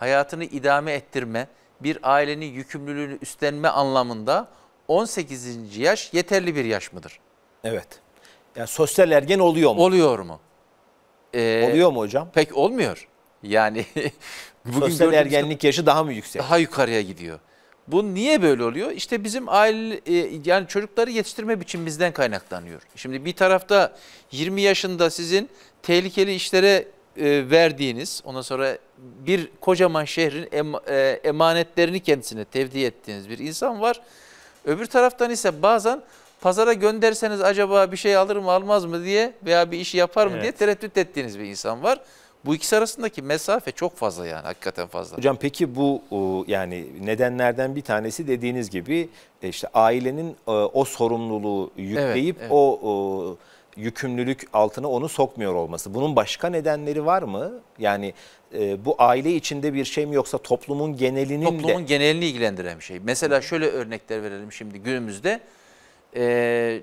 hayatını idame ettirme, bir ailenin yükümlülüğünü üstlenme anlamında 18. yaş yeterli bir yaş mıdır? Evet. Yani sosyal ergen oluyor mu? Oluyor mu? Ee, oluyor mu hocam? Pek olmuyor. Yani bugün sosyal ergenlik yaşı daha mı yüksek? Daha yukarıya gidiyor. Bu niye böyle oluyor? İşte bizim aile e, yani çocukları yetiştirme biçimimizden kaynaklanıyor. Şimdi bir tarafta 20 yaşında sizin tehlikeli işlere e, verdiğiniz, ondan sonra bir kocaman şehrin e, emanetlerini kendisine tevdi ettiğiniz bir insan var. Öbür taraftan ise bazen pazara gönderseniz acaba bir şey alır mı almaz mı diye veya bir işi yapar mı evet. diye tereddüt ettiğiniz bir insan var. Bu ikisi arasındaki mesafe çok fazla yani hakikaten fazla. Hocam peki bu e, yani nedenlerden bir tanesi dediğiniz gibi işte ailenin o sorumluluğu yükleyip evet, evet. o yükümlülük altına onu sokmuyor olması. Bunun başka nedenleri var mı? Yani e, bu aile içinde bir şey mi yoksa toplumun genelini Toplumun de... genelini ilgilendiren bir şey. Mesela şöyle örnekler verelim şimdi günümüzde. E,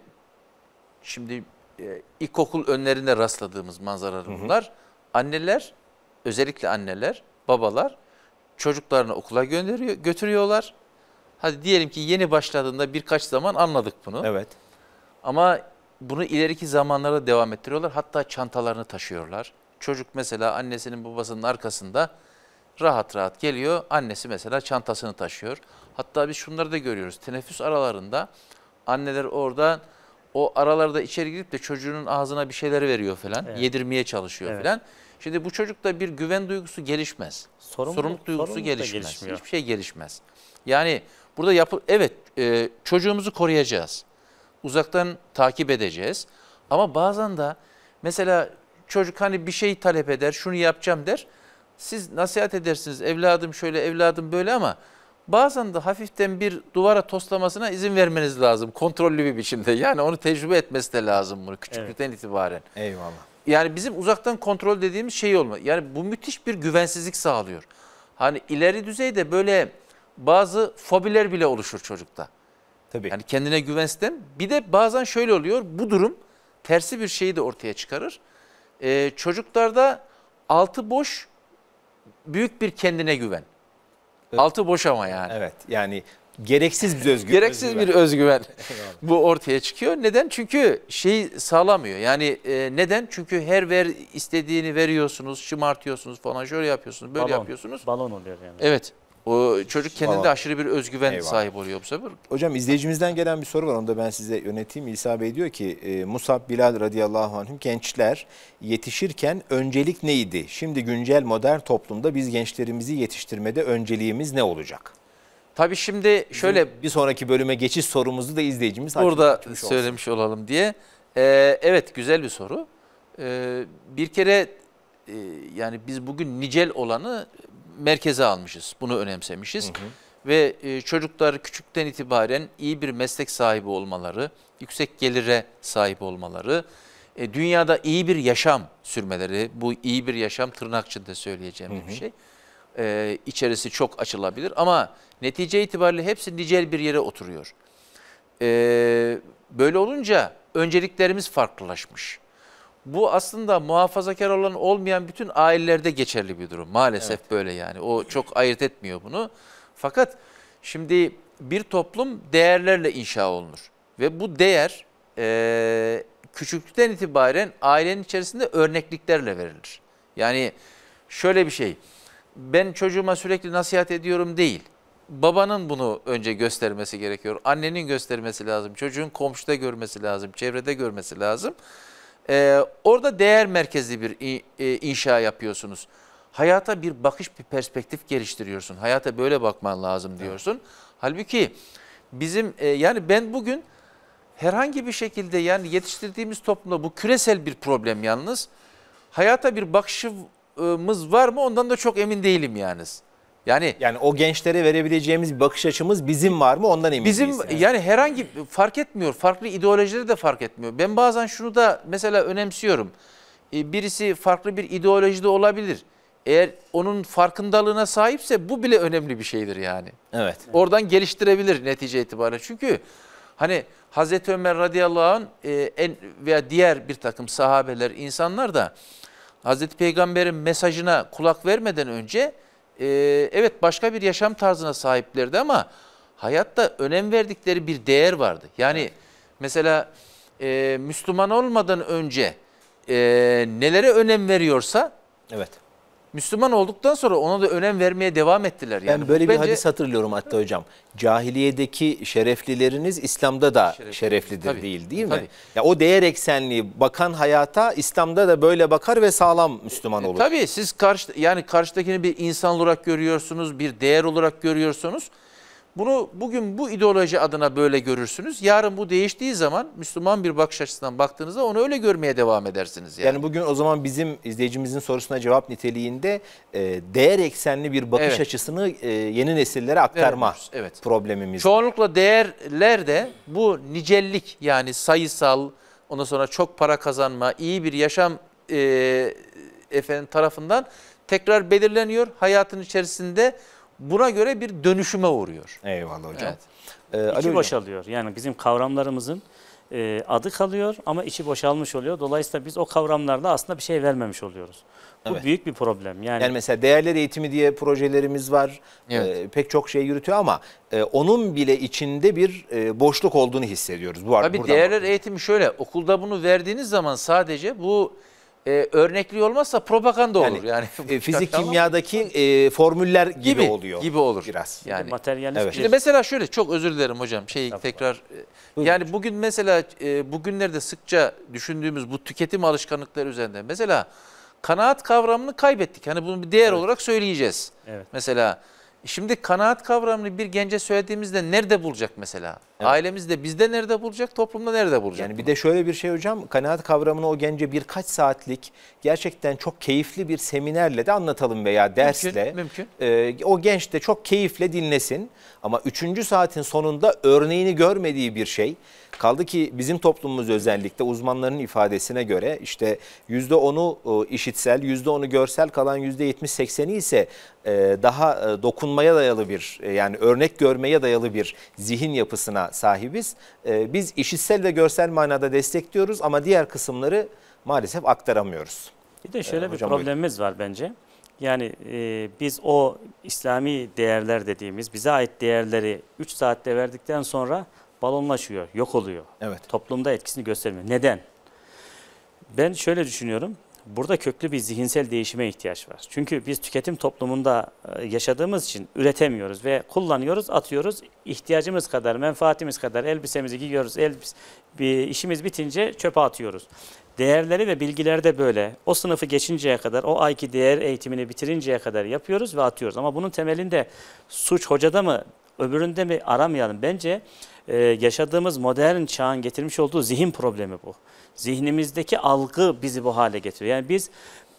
şimdi e, ilkokul önlerinde rastladığımız manzaralar bunlar. Hı hı. Anneler, özellikle anneler, babalar çocuklarını okula gönderiyor, götürüyorlar. Hadi diyelim ki yeni başladığında birkaç zaman anladık bunu. Evet. Ama bunu ileriki zamanlara devam ettiriyorlar. Hatta çantalarını taşıyorlar. Çocuk mesela annesinin babasının arkasında rahat rahat geliyor. Annesi mesela çantasını taşıyor. Hatta biz şunları da görüyoruz. Teneffüs aralarında anneler orada o aralarda içeri girip de çocuğunun ağzına bir şeyler veriyor falan. Evet. Yedirmeye çalışıyor evet. falan. Şimdi bu çocukta bir güven duygusu gelişmez. Sorumluluk, sorumluluk duygusu sorumluluk gelişmez. Hiçbir şey gelişmez. Yani burada yapı evet e, çocuğumuzu koruyacağız uzaktan takip edeceğiz. Ama bazen de mesela çocuk hani bir şey talep eder, şunu yapacağım der. Siz nasihat edersiniz evladım şöyle, evladım böyle ama bazen de hafiften bir duvara toslamasına izin vermeniz lazım. Kontrollü bir biçimde. Yani onu tecrübe etmesi de lazım bunu küçüklükten evet. itibaren. Eyvallah. Yani bizim uzaktan kontrol dediğimiz şey olma. Yani bu müthiş bir güvensizlik sağlıyor. Hani ileri düzeyde böyle bazı fobiler bile oluşur çocukta. Tabii. Yani kendine güvensizden. Bir de bazen şöyle oluyor. Bu durum tersi bir şeyi de ortaya çıkarır. Ee, çocuklarda altı boş büyük bir kendine güven. Evet. Altı boş ama yani. Evet yani gereksiz bir özgüven. gereksiz bir özgüven bu ortaya çıkıyor. Neden? Çünkü şey sağlamıyor. Yani e, neden? Çünkü her ver istediğini veriyorsunuz, şımartıyorsunuz falan şöyle yapıyorsunuz, böyle balon, yapıyorsunuz. Balon oluyor yani. Evet. O çocuk kendinde aşırı bir özgüven Eyvallah. sahibi oluyor bu sefer. Hocam izleyicimizden gelen bir soru var onu da ben size yöneteyim. İsa ediyor ki e, Musab Bilal radıyallahu anh gençler yetişirken öncelik neydi? Şimdi güncel modern toplumda biz gençlerimizi yetiştirmede önceliğimiz ne olacak? Tabii şimdi şöyle Bizim bir sonraki bölüme geçiş sorumuzu da izleyicimiz burada söylemiş olsun. olalım diye. Ee, evet güzel bir soru. Ee, bir kere e, yani biz bugün nicel olanı merkeze almışız. Bunu önemsemişiz. Hı hı. Ve e, çocuklar küçükten itibaren iyi bir meslek sahibi olmaları, yüksek gelire sahip olmaları, e, dünyada iyi bir yaşam sürmeleri, bu iyi bir yaşam tırnak içinde söyleyeceğim hı hı. bir şey. E, içerisi çok açılabilir ama netice itibariyle hepsi nicel bir yere oturuyor. E, böyle olunca önceliklerimiz farklılaşmış bu aslında muhafazakar olan olmayan bütün ailelerde geçerli bir durum. Maalesef evet. böyle yani. O çok ayırt etmiyor bunu. Fakat şimdi bir toplum değerlerle inşa olunur. Ve bu değer e, küçüklükten itibaren ailenin içerisinde örnekliklerle verilir. Yani şöyle bir şey, ben çocuğuma sürekli nasihat ediyorum değil. Babanın bunu önce göstermesi gerekiyor. Annenin göstermesi lazım. Çocuğun komşuda görmesi lazım. Çevrede görmesi lazım. Ee, orada değer merkezli bir e, inşa yapıyorsunuz. Hayata bir bakış, bir perspektif geliştiriyorsun. Hayata böyle bakman lazım diyorsun. Evet. Halbuki bizim e, yani ben bugün herhangi bir şekilde yani yetiştirdiğimiz toplumda bu küresel bir problem yalnız. Hayata bir bakışımız var mı ondan da çok emin değilim yani. Yani yani o gençlere verebileceğimiz bir bakış açımız bizim var mı ondan emin Bizim yani. yani herhangi fark etmiyor. Farklı ideolojileri de fark etmiyor. Ben bazen şunu da mesela önemsiyorum. E, birisi farklı bir ideolojide olabilir. Eğer onun farkındalığına sahipse bu bile önemli bir şeydir yani. Evet. Oradan geliştirebilir netice itibariyle. Çünkü hani Hazreti Ömer radıyallahu anh e, en, veya diğer bir takım sahabeler, insanlar da Hazreti Peygamber'in mesajına kulak vermeden önce e, evet başka bir yaşam tarzına sahiplerdi ama hayatta önem verdikleri bir değer vardı. Yani mesela e, Müslüman olmadan önce e, nelere önem veriyorsa evet. Müslüman olduktan sonra ona da önem vermeye devam ettiler. Yani ben böyle bir hadis hatırlıyorum hatta hocam. Cahiliyedeki şereflileriniz İslam'da da Şerefli. şereflidir Tabii. değil değil Tabii. mi? Ya o değer eksenliği bakan hayata İslam'da da böyle bakar ve sağlam Müslüman e, olur. E, tabii siz karşı yani karşıdakini bir insan olarak görüyorsunuz, bir değer olarak görüyorsunuz. Bunu bugün bu ideoloji adına böyle görürsünüz. Yarın bu değiştiği zaman Müslüman bir bakış açısından baktığınızda onu öyle görmeye devam edersiniz. Yani, yani bugün o zaman bizim izleyicimizin sorusuna cevap niteliğinde e, değer eksenli bir bakış evet. açısını e, yeni nesillere aktarma evet, evet. problemimiz. Çoğunlukla değerler de bu nicellik yani sayısal, ondan sonra çok para kazanma, iyi bir yaşam e, efendim tarafından tekrar belirleniyor. Hayatın içerisinde buna göre bir dönüşüme uğruyor. Eyvallah hocam. Evet. Ee, içi Ali boşalıyor. Hocam. Yani bizim kavramlarımızın e, adı kalıyor ama içi boşalmış oluyor. Dolayısıyla biz o kavramlarda aslında bir şey vermemiş oluyoruz. Bu evet. büyük bir problem. Yani, yani mesela değerler eğitimi diye projelerimiz var. Evet. E, pek çok şey yürütüyor ama e, onun bile içinde bir e, boşluk olduğunu hissediyoruz. Bu Tabii değerler bakıyorum. eğitimi şöyle okulda bunu verdiğiniz zaman sadece bu e, örnekli olmazsa propaganda olur. Yani, yani fizik kimyadaki e, formüller gibi, gibi oluyor. Gibi olur biraz. Yani materyalist. Evet. Şimdi mesela şöyle çok özür dilerim hocam şeyi tekrar var. E, yani bugün mesela e, bugünlerde sıkça düşündüğümüz bu tüketim alışkanlıkları üzerinde mesela kanaat kavramını kaybettik. Hani bunu bir değer evet. olarak söyleyeceğiz. Evet. Mesela Şimdi kanaat kavramını bir gence söylediğimizde nerede bulacak mesela? Evet. Ailemizde bizde nerede bulacak, toplumda nerede bulacak? Yani bunu? bir de şöyle bir şey hocam, kanaat kavramını o gence birkaç saatlik gerçekten çok keyifli bir seminerle de anlatalım veya dersle. Mümkün, mümkün. E, ee, o genç de çok keyifle dinlesin ama üçüncü saatin sonunda örneğini görmediği bir şey Kaldı ki bizim toplumumuz özellikle uzmanların ifadesine göre işte %10'u e, işitsel, %10'u görsel kalan %70-80'i ise e, daha e, dokunmaya dayalı bir yani örnek görmeye dayalı bir zihin yapısına sahibiz. Biz işitsel ve görsel manada destekliyoruz ama diğer kısımları maalesef aktaramıyoruz. Bir de şöyle ee, bir problemimiz buyurun. var bence. Yani e, biz o İslami değerler dediğimiz bize ait değerleri 3 saatte verdikten sonra balonlaşıyor, yok oluyor. Evet. Toplumda etkisini göstermiyor. Neden? Ben şöyle düşünüyorum. Burada köklü bir zihinsel değişime ihtiyaç var. Çünkü biz tüketim toplumunda e, yaşadığımız için üretemiyoruz ve kullanıyoruz, atıyoruz. İhtiyacımız kadar, menfaatimiz kadar elbisemizi giyiyoruz. Elbis, bir işimiz bitince çöpe atıyoruz. Değerleri ve bilgiler de böyle. O sınıfı geçinceye kadar, o ayki değer eğitimini bitirinceye kadar yapıyoruz ve atıyoruz. Ama bunun temelinde suç hocada mı, öbüründe mi aramayalım. Bence e, yaşadığımız modern çağın getirmiş olduğu zihin problemi bu. Zihnimizdeki algı bizi bu hale getiriyor. Yani biz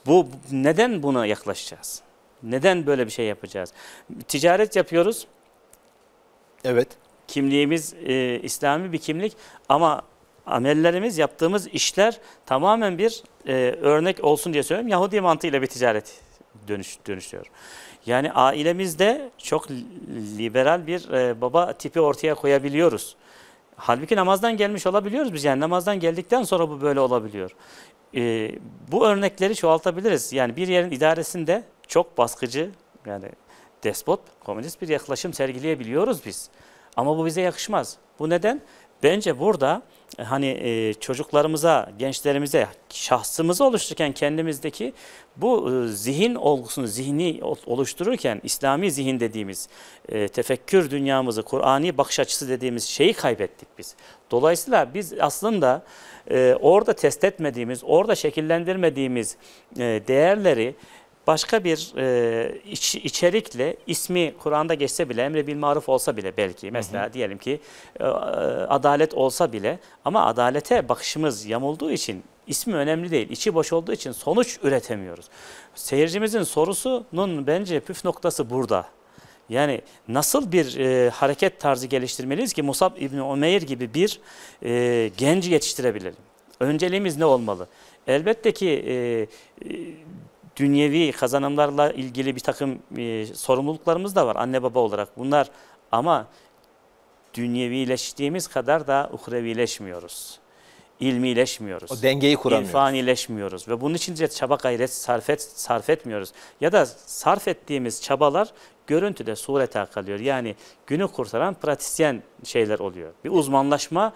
bu neden buna yaklaşacağız? Neden böyle bir şey yapacağız? Ticaret yapıyoruz. Evet. Kimliğimiz e, İslami bir kimlik ama amellerimiz, yaptığımız işler tamamen bir e, örnek olsun diye söylüyorum. Yahudi mantığıyla bir ticaret dönüş, dönüşüyor. Yani ailemizde çok liberal bir e, baba tipi ortaya koyabiliyoruz. Halbuki namazdan gelmiş olabiliyoruz biz yani namazdan geldikten sonra bu böyle olabiliyor. E, bu örnekleri çoğaltabiliriz. Yani bir yerin idaresinde çok baskıcı yani despot, komünist bir yaklaşım sergileyebiliyoruz biz. Ama bu bize yakışmaz. Bu neden? Bence burada e, hani e, çocuklarımıza, gençlerimize, şahsımızı oluştururken kendimizdeki bu e, zihin olgusunu, zihni oluştururken İslami zihin dediğimiz e, tefekkür dünyamızı, Kur'ani bakış açısı dediğimiz şeyi kaybettik biz. Dolayısıyla biz aslında e, orada test etmediğimiz, orada şekillendirmediğimiz e, değerleri başka bir e, iç, içerikle ismi Kur'an'da geçse bile emre bil maruf olsa bile belki mesela hı hı. diyelim ki e, adalet olsa bile ama adalete bakışımız yamulduğu için ismi önemli değil. İçi boş olduğu için sonuç üretemiyoruz. Seyircimizin sorusunun bence püf noktası burada. Yani nasıl bir e, hareket tarzı geliştirmeliyiz ki Musab İbni Umeyr gibi bir e, genci yetiştirebilelim? Önceliğimiz ne olmalı? Elbette ki e, e dünyevi kazanımlarla ilgili bir takım e, sorumluluklarımız da var anne baba olarak. Bunlar ama dünyevileştiğimiz kadar da uhrevileşmiyoruz. İlmileşmiyoruz. O dengeyi kuramıyoruz. İrfanileşmiyoruz ve bunun için de çaba gayret sarf, et, sarf etmiyoruz. Ya da sarf ettiğimiz çabalar görüntüde surete kalıyor. Yani günü kurtaran pratisyen şeyler oluyor. Bir uzmanlaşma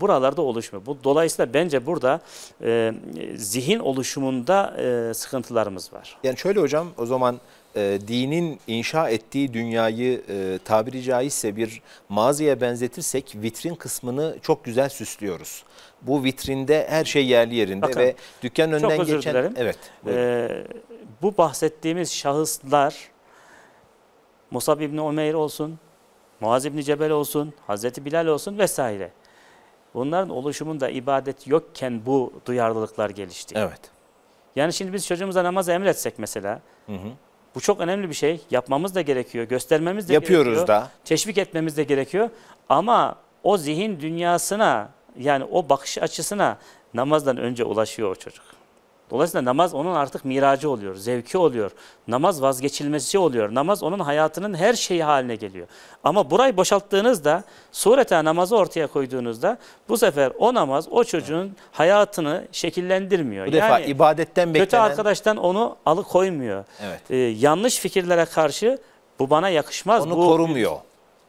buralarda oluşmuyor. Bu, dolayısıyla bence burada e, zihin oluşumunda e, sıkıntılarımız var. Yani şöyle hocam o zaman e, dinin inşa ettiği dünyayı e, tabiri caizse bir mağazaya benzetirsek vitrin kısmını çok güzel süslüyoruz. Bu vitrinde her şey yerli yerinde Bakın, ve dükkan önünden çok özür geçen dilerim. evet. E, bu bahsettiğimiz şahıslar Musab İbni Ömer olsun, Muaz İbni Cebel olsun, Hazreti Bilal olsun vesaire. Bunların oluşumunda ibadet yokken bu duyarlılıklar gelişti. Evet. Yani şimdi biz çocuğumuza namazı emretsek mesela, hı hı. bu çok önemli bir şey. Yapmamız da gerekiyor, göstermemiz de Yapıyoruz gerekiyor. Yapıyoruz da. Teşvik etmemiz de gerekiyor. Ama o zihin dünyasına, yani o bakış açısına namazdan önce ulaşıyor o çocuk. Dolayısıyla namaz onun artık miracı oluyor, zevki oluyor. Namaz vazgeçilmesi oluyor. Namaz onun hayatının her şeyi haline geliyor. Ama burayı boşalttığınızda, surete namazı ortaya koyduğunuzda bu sefer o namaz o çocuğun hayatını şekillendirmiyor. Bu yani defa ibadetten beklenen... Kötü arkadaştan onu alıkoymuyor. Evet. Ee, yanlış fikirlere karşı bu bana yakışmaz. Onu bu, korumuyor.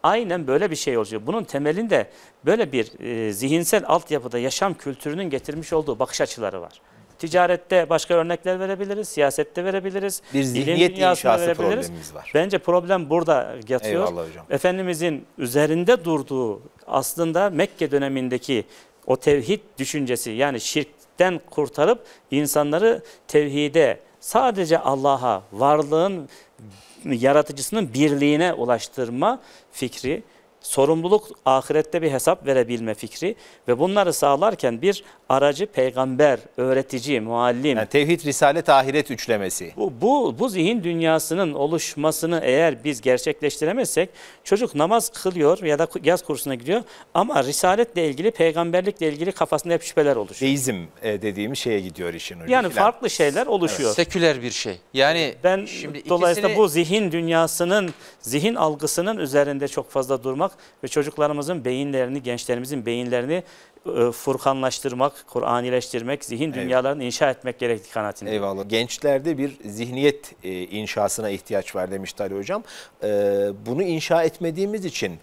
Aynen böyle bir şey oluyor. Bunun temelinde böyle bir e, zihinsel altyapıda yaşam kültürünün getirmiş olduğu bakış açıları var. Ticarette başka örnekler verebiliriz, siyasette verebiliriz. Bir zihniyet inşası verebiliriz. problemimiz var. Bence problem burada yatıyor. Eyvallah hocam. Efendimizin üzerinde durduğu aslında Mekke dönemindeki o tevhid düşüncesi yani şirkten kurtarıp insanları tevhide sadece Allah'a varlığın yaratıcısının birliğine ulaştırma fikri sorumluluk ahirette bir hesap verebilme fikri ve bunları sağlarken bir aracı peygamber, öğretici, muallim. Yani tevhid, risalet, ahiret üçlemesi. Bu, bu, bu zihin dünyasının oluşmasını eğer biz gerçekleştiremezsek çocuk namaz kılıyor ya da yaz kursuna gidiyor ama risaletle ilgili, peygamberlikle ilgili kafasında hep şüpheler oluşuyor. Deizm e, dediğimiz şeye gidiyor işin. Öyle yani falan. farklı şeyler oluşuyor. Evet. Seküler bir şey. Yani ben şimdi dolayısıyla ikisini... bu zihin dünyasının, zihin algısının üzerinde çok fazla durmak ve çocuklarımızın beyinlerini, gençlerimizin beyinlerini e, furkanlaştırmak, Kur'anileştirmek, zihin dünyalarını evet. inşa etmek gerektiği kanaatinde. Eyvallah. Gençlerde bir zihniyet e, inşasına ihtiyaç var demişti Ali Hocam. E, bunu inşa etmediğimiz için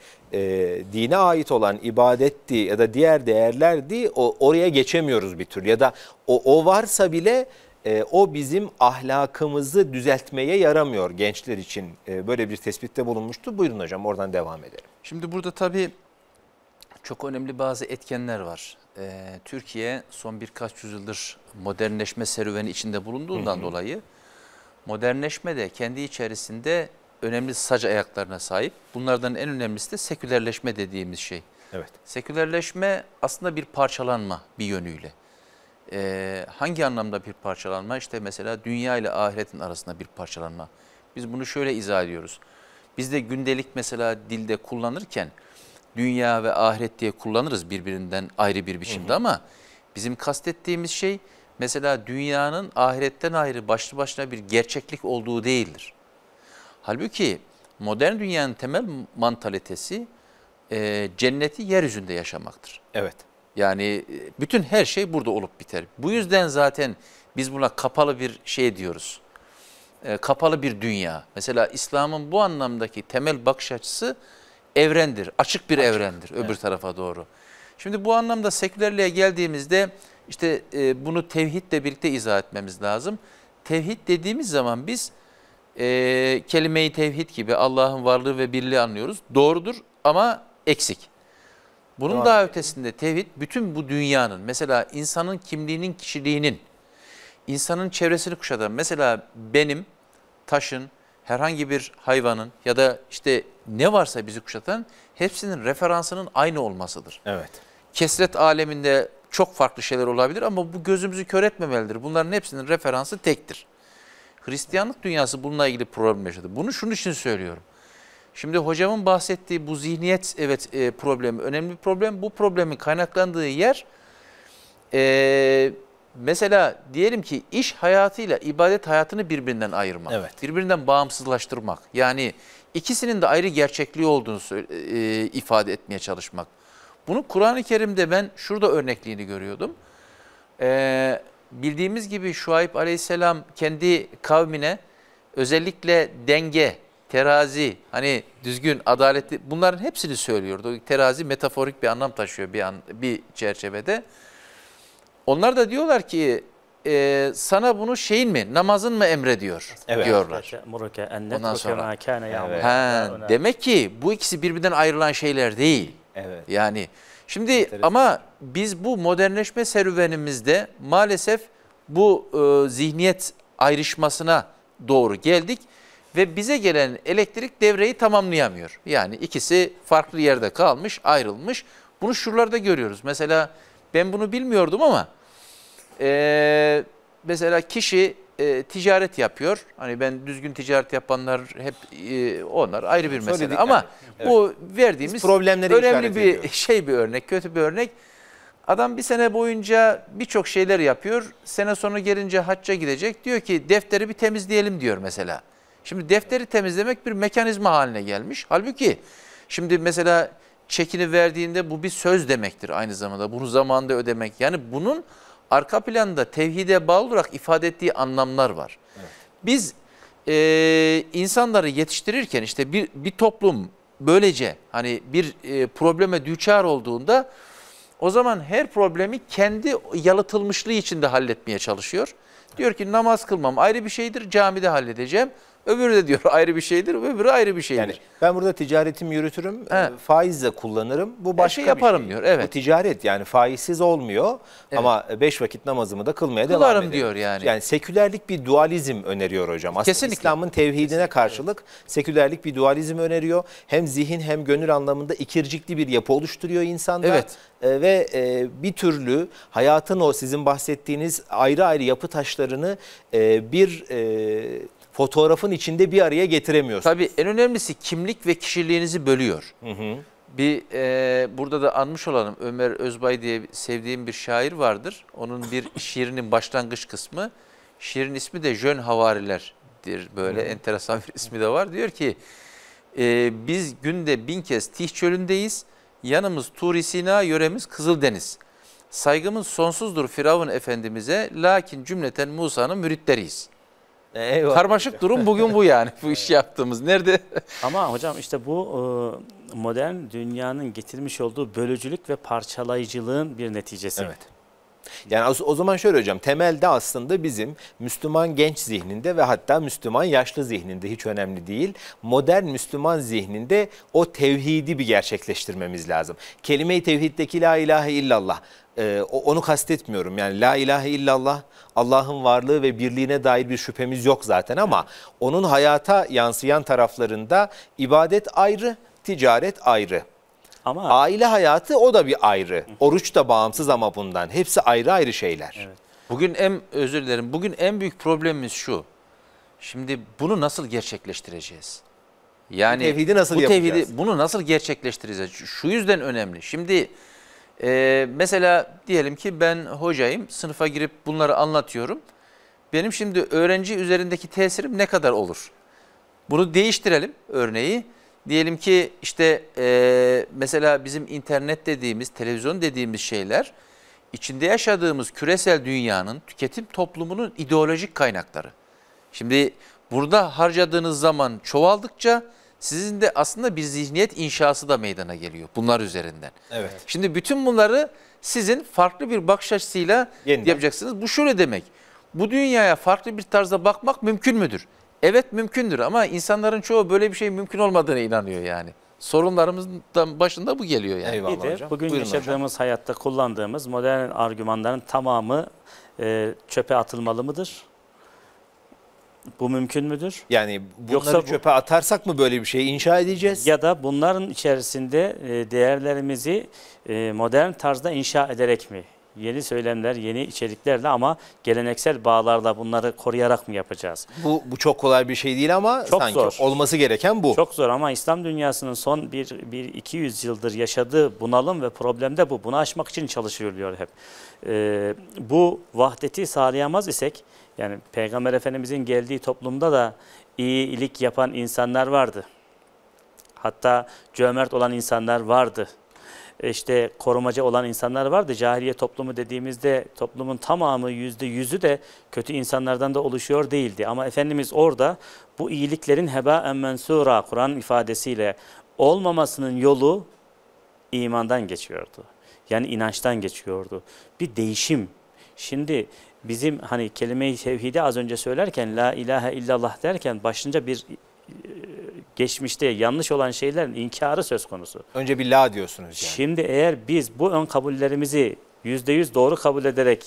dine ait olan ibadetti ya da diğer değerlerdi oraya geçemiyoruz bir tür. Ya da o, varsa bile o bizim ahlakımızı düzeltmeye yaramıyor gençler için böyle bir tespitte bulunmuştu. Buyurun hocam oradan devam edelim. Şimdi burada tabii çok önemli bazı etkenler var. Ee, Türkiye son birkaç yüzyıldır modernleşme serüveni içinde bulunduğundan hı hı. dolayı modernleşme de kendi içerisinde önemli sac ayaklarına sahip. Bunlardan en önemlisi de sekülerleşme dediğimiz şey. Evet. Sekülerleşme aslında bir parçalanma bir yönüyle. Ee, hangi anlamda bir parçalanma? İşte mesela dünya ile ahiretin arasında bir parçalanma. Biz bunu şöyle izah ediyoruz. Biz de gündelik mesela dilde kullanırken dünya ve ahiret diye kullanırız birbirinden ayrı bir biçimde hı hı. ama bizim kastettiğimiz şey mesela dünyanın ahiretten ayrı başlı başına bir gerçeklik olduğu değildir. Halbuki modern dünyanın temel mantalitesi e, cenneti yeryüzünde yaşamaktır. Evet. Yani e, bütün her şey burada olup biter. Bu yüzden zaten biz buna kapalı bir şey diyoruz. E, kapalı bir dünya. Mesela İslam'ın bu anlamdaki temel bakış açısı evrendir. Açık bir açık. evrendir öbür evet. tarafa doğru. Şimdi bu anlamda sekülerliğe geldiğimizde işte e, bunu tevhidle birlikte izah etmemiz lazım. Tevhid dediğimiz zaman biz e, kelime tevhid gibi Allah'ın varlığı ve birliği anlıyoruz. Doğrudur ama eksik. Bunun Doğru. daha ötesinde tevhid bütün bu dünyanın mesela insanın kimliğinin, kişiliğinin, insanın çevresini kuşatan mesela benim, taşın, herhangi bir hayvanın ya da işte ne varsa bizi kuşatan hepsinin referansının aynı olmasıdır. Evet. Kesret aleminde çok farklı şeyler olabilir ama bu gözümüzü kör etmemelidir. Bunların hepsinin referansı tektir. Hristiyanlık dünyası bununla ilgili problem yaşadı. Bunu şunun için söylüyorum. Şimdi hocamın bahsettiği bu zihniyet evet e, problemi önemli bir problem. Bu problemin kaynaklandığı yer e, mesela diyelim ki iş hayatıyla ibadet hayatını birbirinden ayırmak, evet. birbirinden bağımsızlaştırmak. Yani ikisinin de ayrı gerçekliği olduğunu e, ifade etmeye çalışmak. Bunu Kur'an-ı Kerim'de ben şurada örnekliğini görüyordum. Ee, bildiğimiz gibi Şuayb Aleyhisselam kendi kavmine özellikle denge, terazi, hani düzgün, adaletli bunların hepsini söylüyordu. Terazi metaforik bir anlam taşıyor bir, an, bir çerçevede. Onlar da diyorlar ki e, sana bunu şeyin mi namazın mı emrediyor evet. diyorlar. Ondan sonra. Ha, demek ki bu ikisi birbirinden ayrılan şeyler değil. Evet. Yani şimdi Enteresan. ama biz bu modernleşme serüvenimizde maalesef bu e, zihniyet ayrışmasına doğru geldik ve bize gelen elektrik devreyi tamamlayamıyor. Yani ikisi farklı yerde kalmış, ayrılmış. Bunu şuralarda görüyoruz. Mesela ben bunu bilmiyordum ama e, mesela kişi e, ticaret yapıyor. Hani ben düzgün ticaret yapanlar hep e, onlar ayrı bir mesele Söyledik ama yani. bu evet. verdiğimiz problemleri önemli bir ediyor. şey bir örnek, kötü bir örnek. Adam bir sene boyunca birçok şeyler yapıyor. Sene sonu gelince hacca gidecek. Diyor ki defteri bir temizleyelim diyor mesela. Şimdi defteri temizlemek bir mekanizma haline gelmiş. Halbuki şimdi mesela çekini verdiğinde bu bir söz demektir aynı zamanda. Bunu zamanında ödemek. Yani bunun arka planda tevhide bağlı olarak ifade ettiği anlamlar var. Evet. Biz e, insanları yetiştirirken işte bir, bir toplum böylece hani bir e, probleme düçar olduğunda o zaman her problemi kendi yalıtılmışlığı içinde halletmeye çalışıyor. Diyor ki namaz kılmam ayrı bir şeydir camide halledeceğim. Öbürü de diyor ayrı bir şeydir, öbürü ayrı bir şeydir. Yani ben burada ticaretimi yürütürüm, He. E, faizle kullanırım. Bu başka şey yaparım bir şey. diyor. Evet. Bu ticaret yani faizsiz olmuyor evet. ama beş vakit namazımı da kılmaya Kılarım devam ederim. diyor yani. Yani sekülerlik bir dualizm öneriyor hocam. Aslında Kesinlikle. İslam'ın tevhidine Kesinlikle. karşılık sekülerlik bir dualizm öneriyor. Hem zihin hem gönül anlamında ikircikli bir yapı oluşturuyor insanda. Evet. E, ve e, bir türlü hayatın o sizin bahsettiğiniz ayrı ayrı yapı taşlarını bir fotoğrafın içinde bir araya getiremiyorsunuz. Tabii en önemlisi kimlik ve kişiliğinizi bölüyor. Hı hı. Bir e, burada da anmış olalım Ömer Özbay diye sevdiğim bir şair vardır. Onun bir şiirinin başlangıç kısmı. Şiirin ismi de Jön Havariler'dir. Böyle hı hı. enteresan bir ismi de var. Diyor ki e, biz günde bin kez Tih çölündeyiz. Yanımız Turi Sina, yöremiz Kızıldeniz. Saygımız sonsuzdur Firavun Efendimiz'e lakin cümleten Musa'nın müritleriyiz. E, Eyvallah. Karmaşık durum bugün bu yani bu iş yaptığımız. Nerede? Ama hocam işte bu e, modern dünyanın getirmiş olduğu bölücülük ve parçalayıcılığın bir neticesi. Evet. Yani o zaman şöyle hocam temelde aslında bizim Müslüman genç zihninde ve hatta Müslüman yaşlı zihninde hiç önemli değil. Modern Müslüman zihninde o tevhidi bir gerçekleştirmemiz lazım. Kelime-i tevhiddeki la ilahe illallah e, onu kastetmiyorum. Yani la ilahe illallah Allah'ın varlığı ve birliğine dair bir şüphemiz yok zaten ama onun hayata yansıyan taraflarında ibadet ayrı, ticaret ayrı. Ama aile hayatı o da bir ayrı. Oruç da bağımsız ama bundan. Hepsi ayrı ayrı şeyler. Evet. Bugün en özür dilerim. Bugün en büyük problemimiz şu. Şimdi bunu nasıl gerçekleştireceğiz? Yani bu tevhidi nasıl bu tevhidi, yapacağız? Bunu nasıl gerçekleştireceğiz? Şu yüzden önemli. Şimdi e, mesela diyelim ki ben hocayım. Sınıfa girip bunları anlatıyorum. Benim şimdi öğrenci üzerindeki tesirim ne kadar olur? Bunu değiştirelim örneği diyelim ki işte e, mesela bizim internet dediğimiz, televizyon dediğimiz şeyler içinde yaşadığımız küresel dünyanın, tüketim toplumunun ideolojik kaynakları. Şimdi burada harcadığınız zaman çoğaldıkça sizin de aslında bir zihniyet inşası da meydana geliyor bunlar üzerinden. Evet. Şimdi bütün bunları sizin farklı bir bakış açısıyla Yeniden. yapacaksınız. Bu şöyle demek. Bu dünyaya farklı bir tarzda bakmak mümkün müdür? Evet mümkündür ama insanların çoğu böyle bir şey mümkün olmadığını inanıyor yani. sorunlarımızın başında bu geliyor yani. Eyvallah de hocam. bugün Buyurun yaşadığımız hocam. hayatta kullandığımız modern argümanların tamamı e, çöpe atılmalı mıdır? Bu mümkün müdür? Yani bunları Yoksa bu, çöpe atarsak mı böyle bir şey inşa edeceğiz? Ya da bunların içerisinde e, değerlerimizi e, modern tarzda inşa ederek mi yeni söylemler, yeni içeriklerle ama geleneksel bağlarla bunları koruyarak mı yapacağız? Bu, bu çok kolay bir şey değil ama çok sanki zor. olması gereken bu. Çok zor ama İslam dünyasının son bir, bir 200 yıldır yaşadığı bunalım ve problemde bu. Bunu aşmak için çalışılıyor hep. Ee, bu vahdeti sağlayamaz isek, yani Peygamber Efendimizin geldiği toplumda da iyi iyilik yapan insanlar vardı. Hatta cömert olan insanlar vardı işte korumacı olan insanlar vardı. Cahiliye toplumu dediğimizde toplumun tamamı yüzde yüzü de kötü insanlardan da oluşuyor değildi. Ama Efendimiz orada bu iyiliklerin heba en mensura Kur'an ifadesiyle olmamasının yolu imandan geçiyordu. Yani inançtan geçiyordu. Bir değişim. Şimdi bizim hani kelime-i tevhidi az önce söylerken la ilahe illallah derken başınca bir geçmişte yanlış olan şeylerin inkarı söz konusu. Önce bir la diyorsunuz yani. Şimdi eğer biz bu ön kabullerimizi %100 doğru kabul ederek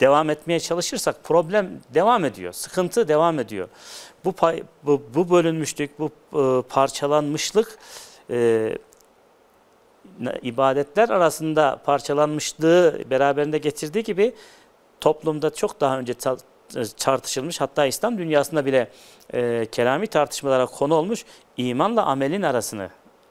devam etmeye çalışırsak problem devam ediyor. Sıkıntı devam ediyor. Bu pay, bu, bu bölünmüşlük, bu e, parçalanmışlık e, ibadetler arasında parçalanmışlığı beraberinde getirdiği gibi toplumda çok daha önce e, tartışılmış. Hatta İslam dünyasında bile e, kelami tartışmalara konu olmuş. İmanla amelin arasını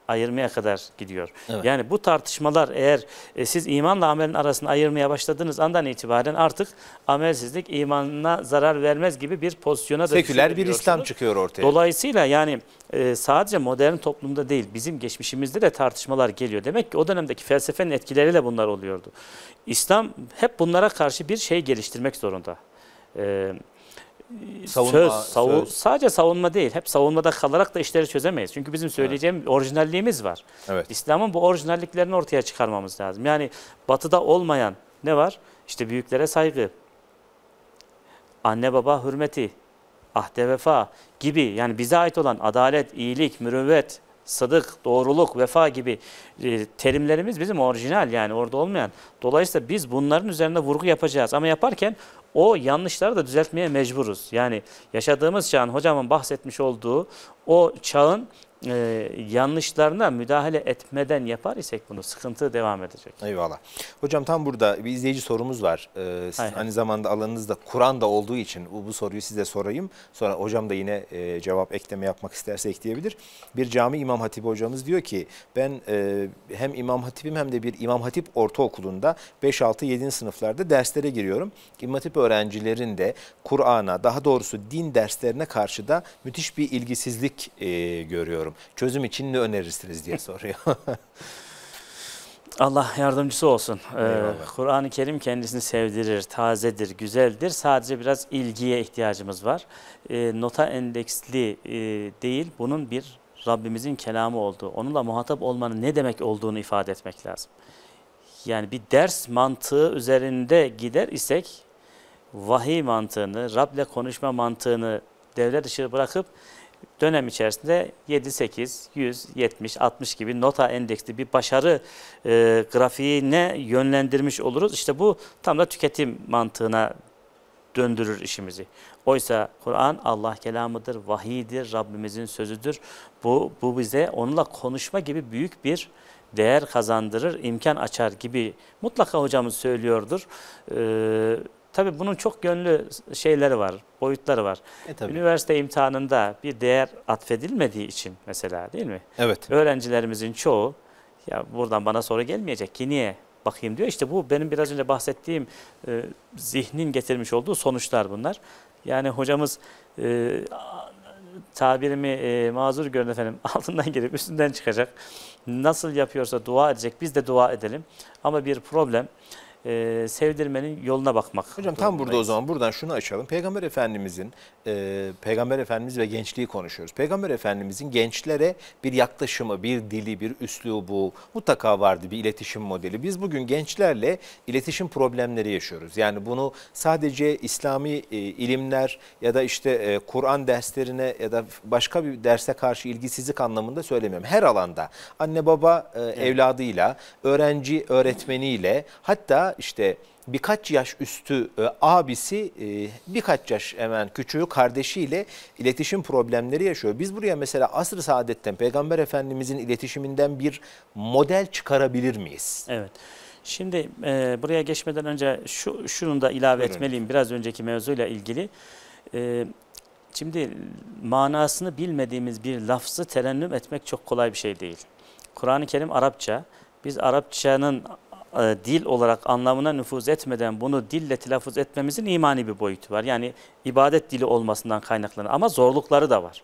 ayırmaya kadar gidiyor. Evet. Yani bu tartışmalar eğer e, siz imanla amelin arasını ayırmaya başladığınız andan itibaren artık amelsizlik imanına zarar vermez gibi bir pozisyona Seküler bir İslam çıkıyor ortaya. Dolayısıyla yani e, sadece modern toplumda değil bizim geçmişimizde de tartışmalar geliyor. Demek ki o dönemdeki felsefenin etkileriyle bunlar oluyordu. İslam hep bunlara karşı bir şey geliştirmek zorunda e, savunma, söz, savu söz, sadece savunma değil. Hep savunmada kalarak da işleri çözemeyiz. Çünkü bizim söyleyeceğim evet. orijinalliğimiz var. Evet. İslam'ın bu orijinalliklerini ortaya çıkarmamız lazım. Yani batıda olmayan ne var? İşte büyüklere saygı, anne baba hürmeti, ahde vefa gibi yani bize ait olan adalet, iyilik, mürüvvet, sadık, doğruluk, vefa gibi e, terimlerimiz bizim orijinal yani orada olmayan. Dolayısıyla biz bunların üzerinde vurgu yapacağız ama yaparken o yanlışları da düzeltmeye mecburuz. Yani yaşadığımız çağın hocamın bahsetmiş olduğu o çağın e, yanlışlarına müdahale etmeden yapar isek bunu sıkıntı devam edecek. Eyvallah. Hocam tam burada bir izleyici sorumuz var. Ee, siz Aynen. aynı zamanda alanınızda Kur'an da olduğu için bu, bu soruyu size sorayım. Sonra hocam da yine e, cevap ekleme yapmak isterse ekleyebilir. Bir cami İmam Hatip hocamız diyor ki ben e, hem İmam Hatip'im hem de bir İmam Hatip ortaokulunda 5, 6, 7. sınıflarda derslere giriyorum. İmam Hatip öğrencilerin de Kur'an'a daha doğrusu din derslerine karşı da müthiş bir ilgisizlik eksik e, görüyorum. Çözüm için ne önerirsiniz diye soruyor. Allah yardımcısı olsun. Ee, Kur'an-ı Kerim kendisini sevdirir, tazedir, güzeldir. Sadece biraz ilgiye ihtiyacımız var. Ee, nota endeksli e, değil, bunun bir Rabbimizin kelamı olduğu, onunla muhatap olmanın ne demek olduğunu ifade etmek lazım. Yani bir ders mantığı üzerinde gider isek vahiy mantığını, Rab'le konuşma mantığını devre dışı bırakıp dönem içerisinde 7, 8, 100, 70, 60 gibi nota endeksli bir başarı e, grafiğine yönlendirmiş oluruz. İşte bu tam da tüketim mantığına döndürür işimizi. Oysa Kur'an Allah kelamıdır, vahidir, Rabbimizin sözüdür. Bu, bu bize onunla konuşma gibi büyük bir değer kazandırır, imkan açar gibi mutlaka hocamız söylüyordur. Ee, Tabii bunun çok gönlü şeyleri var, boyutları var. E, Üniversite imtihanında bir değer atfedilmediği için mesela değil mi? Evet. Öğrencilerimizin çoğu ya buradan bana soru gelmeyecek ki niye bakayım diyor. İşte bu benim biraz önce bahsettiğim e, zihnin getirmiş olduğu sonuçlar bunlar. Yani hocamız e, tabirimi e, mazur görün efendim altından girip üstünden çıkacak. Nasıl yapıyorsa dua edecek biz de dua edelim. Ama bir problem e, sevdirmenin yoluna bakmak. Hocam tam burada o zaman buradan şunu açalım. Peygamber Efendimizin, e, Peygamber Efendimiz ve gençliği konuşuyoruz. Peygamber Efendimizin gençlere bir yaklaşımı, bir dili, bir üslubu mutlaka vardı bir iletişim modeli. Biz bugün gençlerle iletişim problemleri yaşıyoruz. Yani bunu sadece İslami e, ilimler ya da işte e, Kur'an derslerine ya da başka bir derse karşı ilgisizlik anlamında söylemiyorum. Her alanda anne baba e, evladıyla, öğrenci öğretmeniyle hatta da işte birkaç yaş üstü e, abisi e, birkaç yaş hemen küçüğü kardeşiyle iletişim problemleri yaşıyor. Biz buraya mesela asr-ı saadetten Peygamber Efendimizin iletişiminden bir model çıkarabilir miyiz? Evet. Şimdi e, buraya geçmeden önce şu şunu da ilave Buyurun. etmeliyim biraz önceki mevzuyla ilgili. E, şimdi manasını bilmediğimiz bir lafzı terennüm etmek çok kolay bir şey değil. Kur'an-ı Kerim Arapça. Biz Arapçanın e, dil olarak anlamına nüfuz etmeden bunu dille telaffuz etmemizin imani bir boyutu var. Yani ibadet dili olmasından kaynaklanır ama zorlukları da var.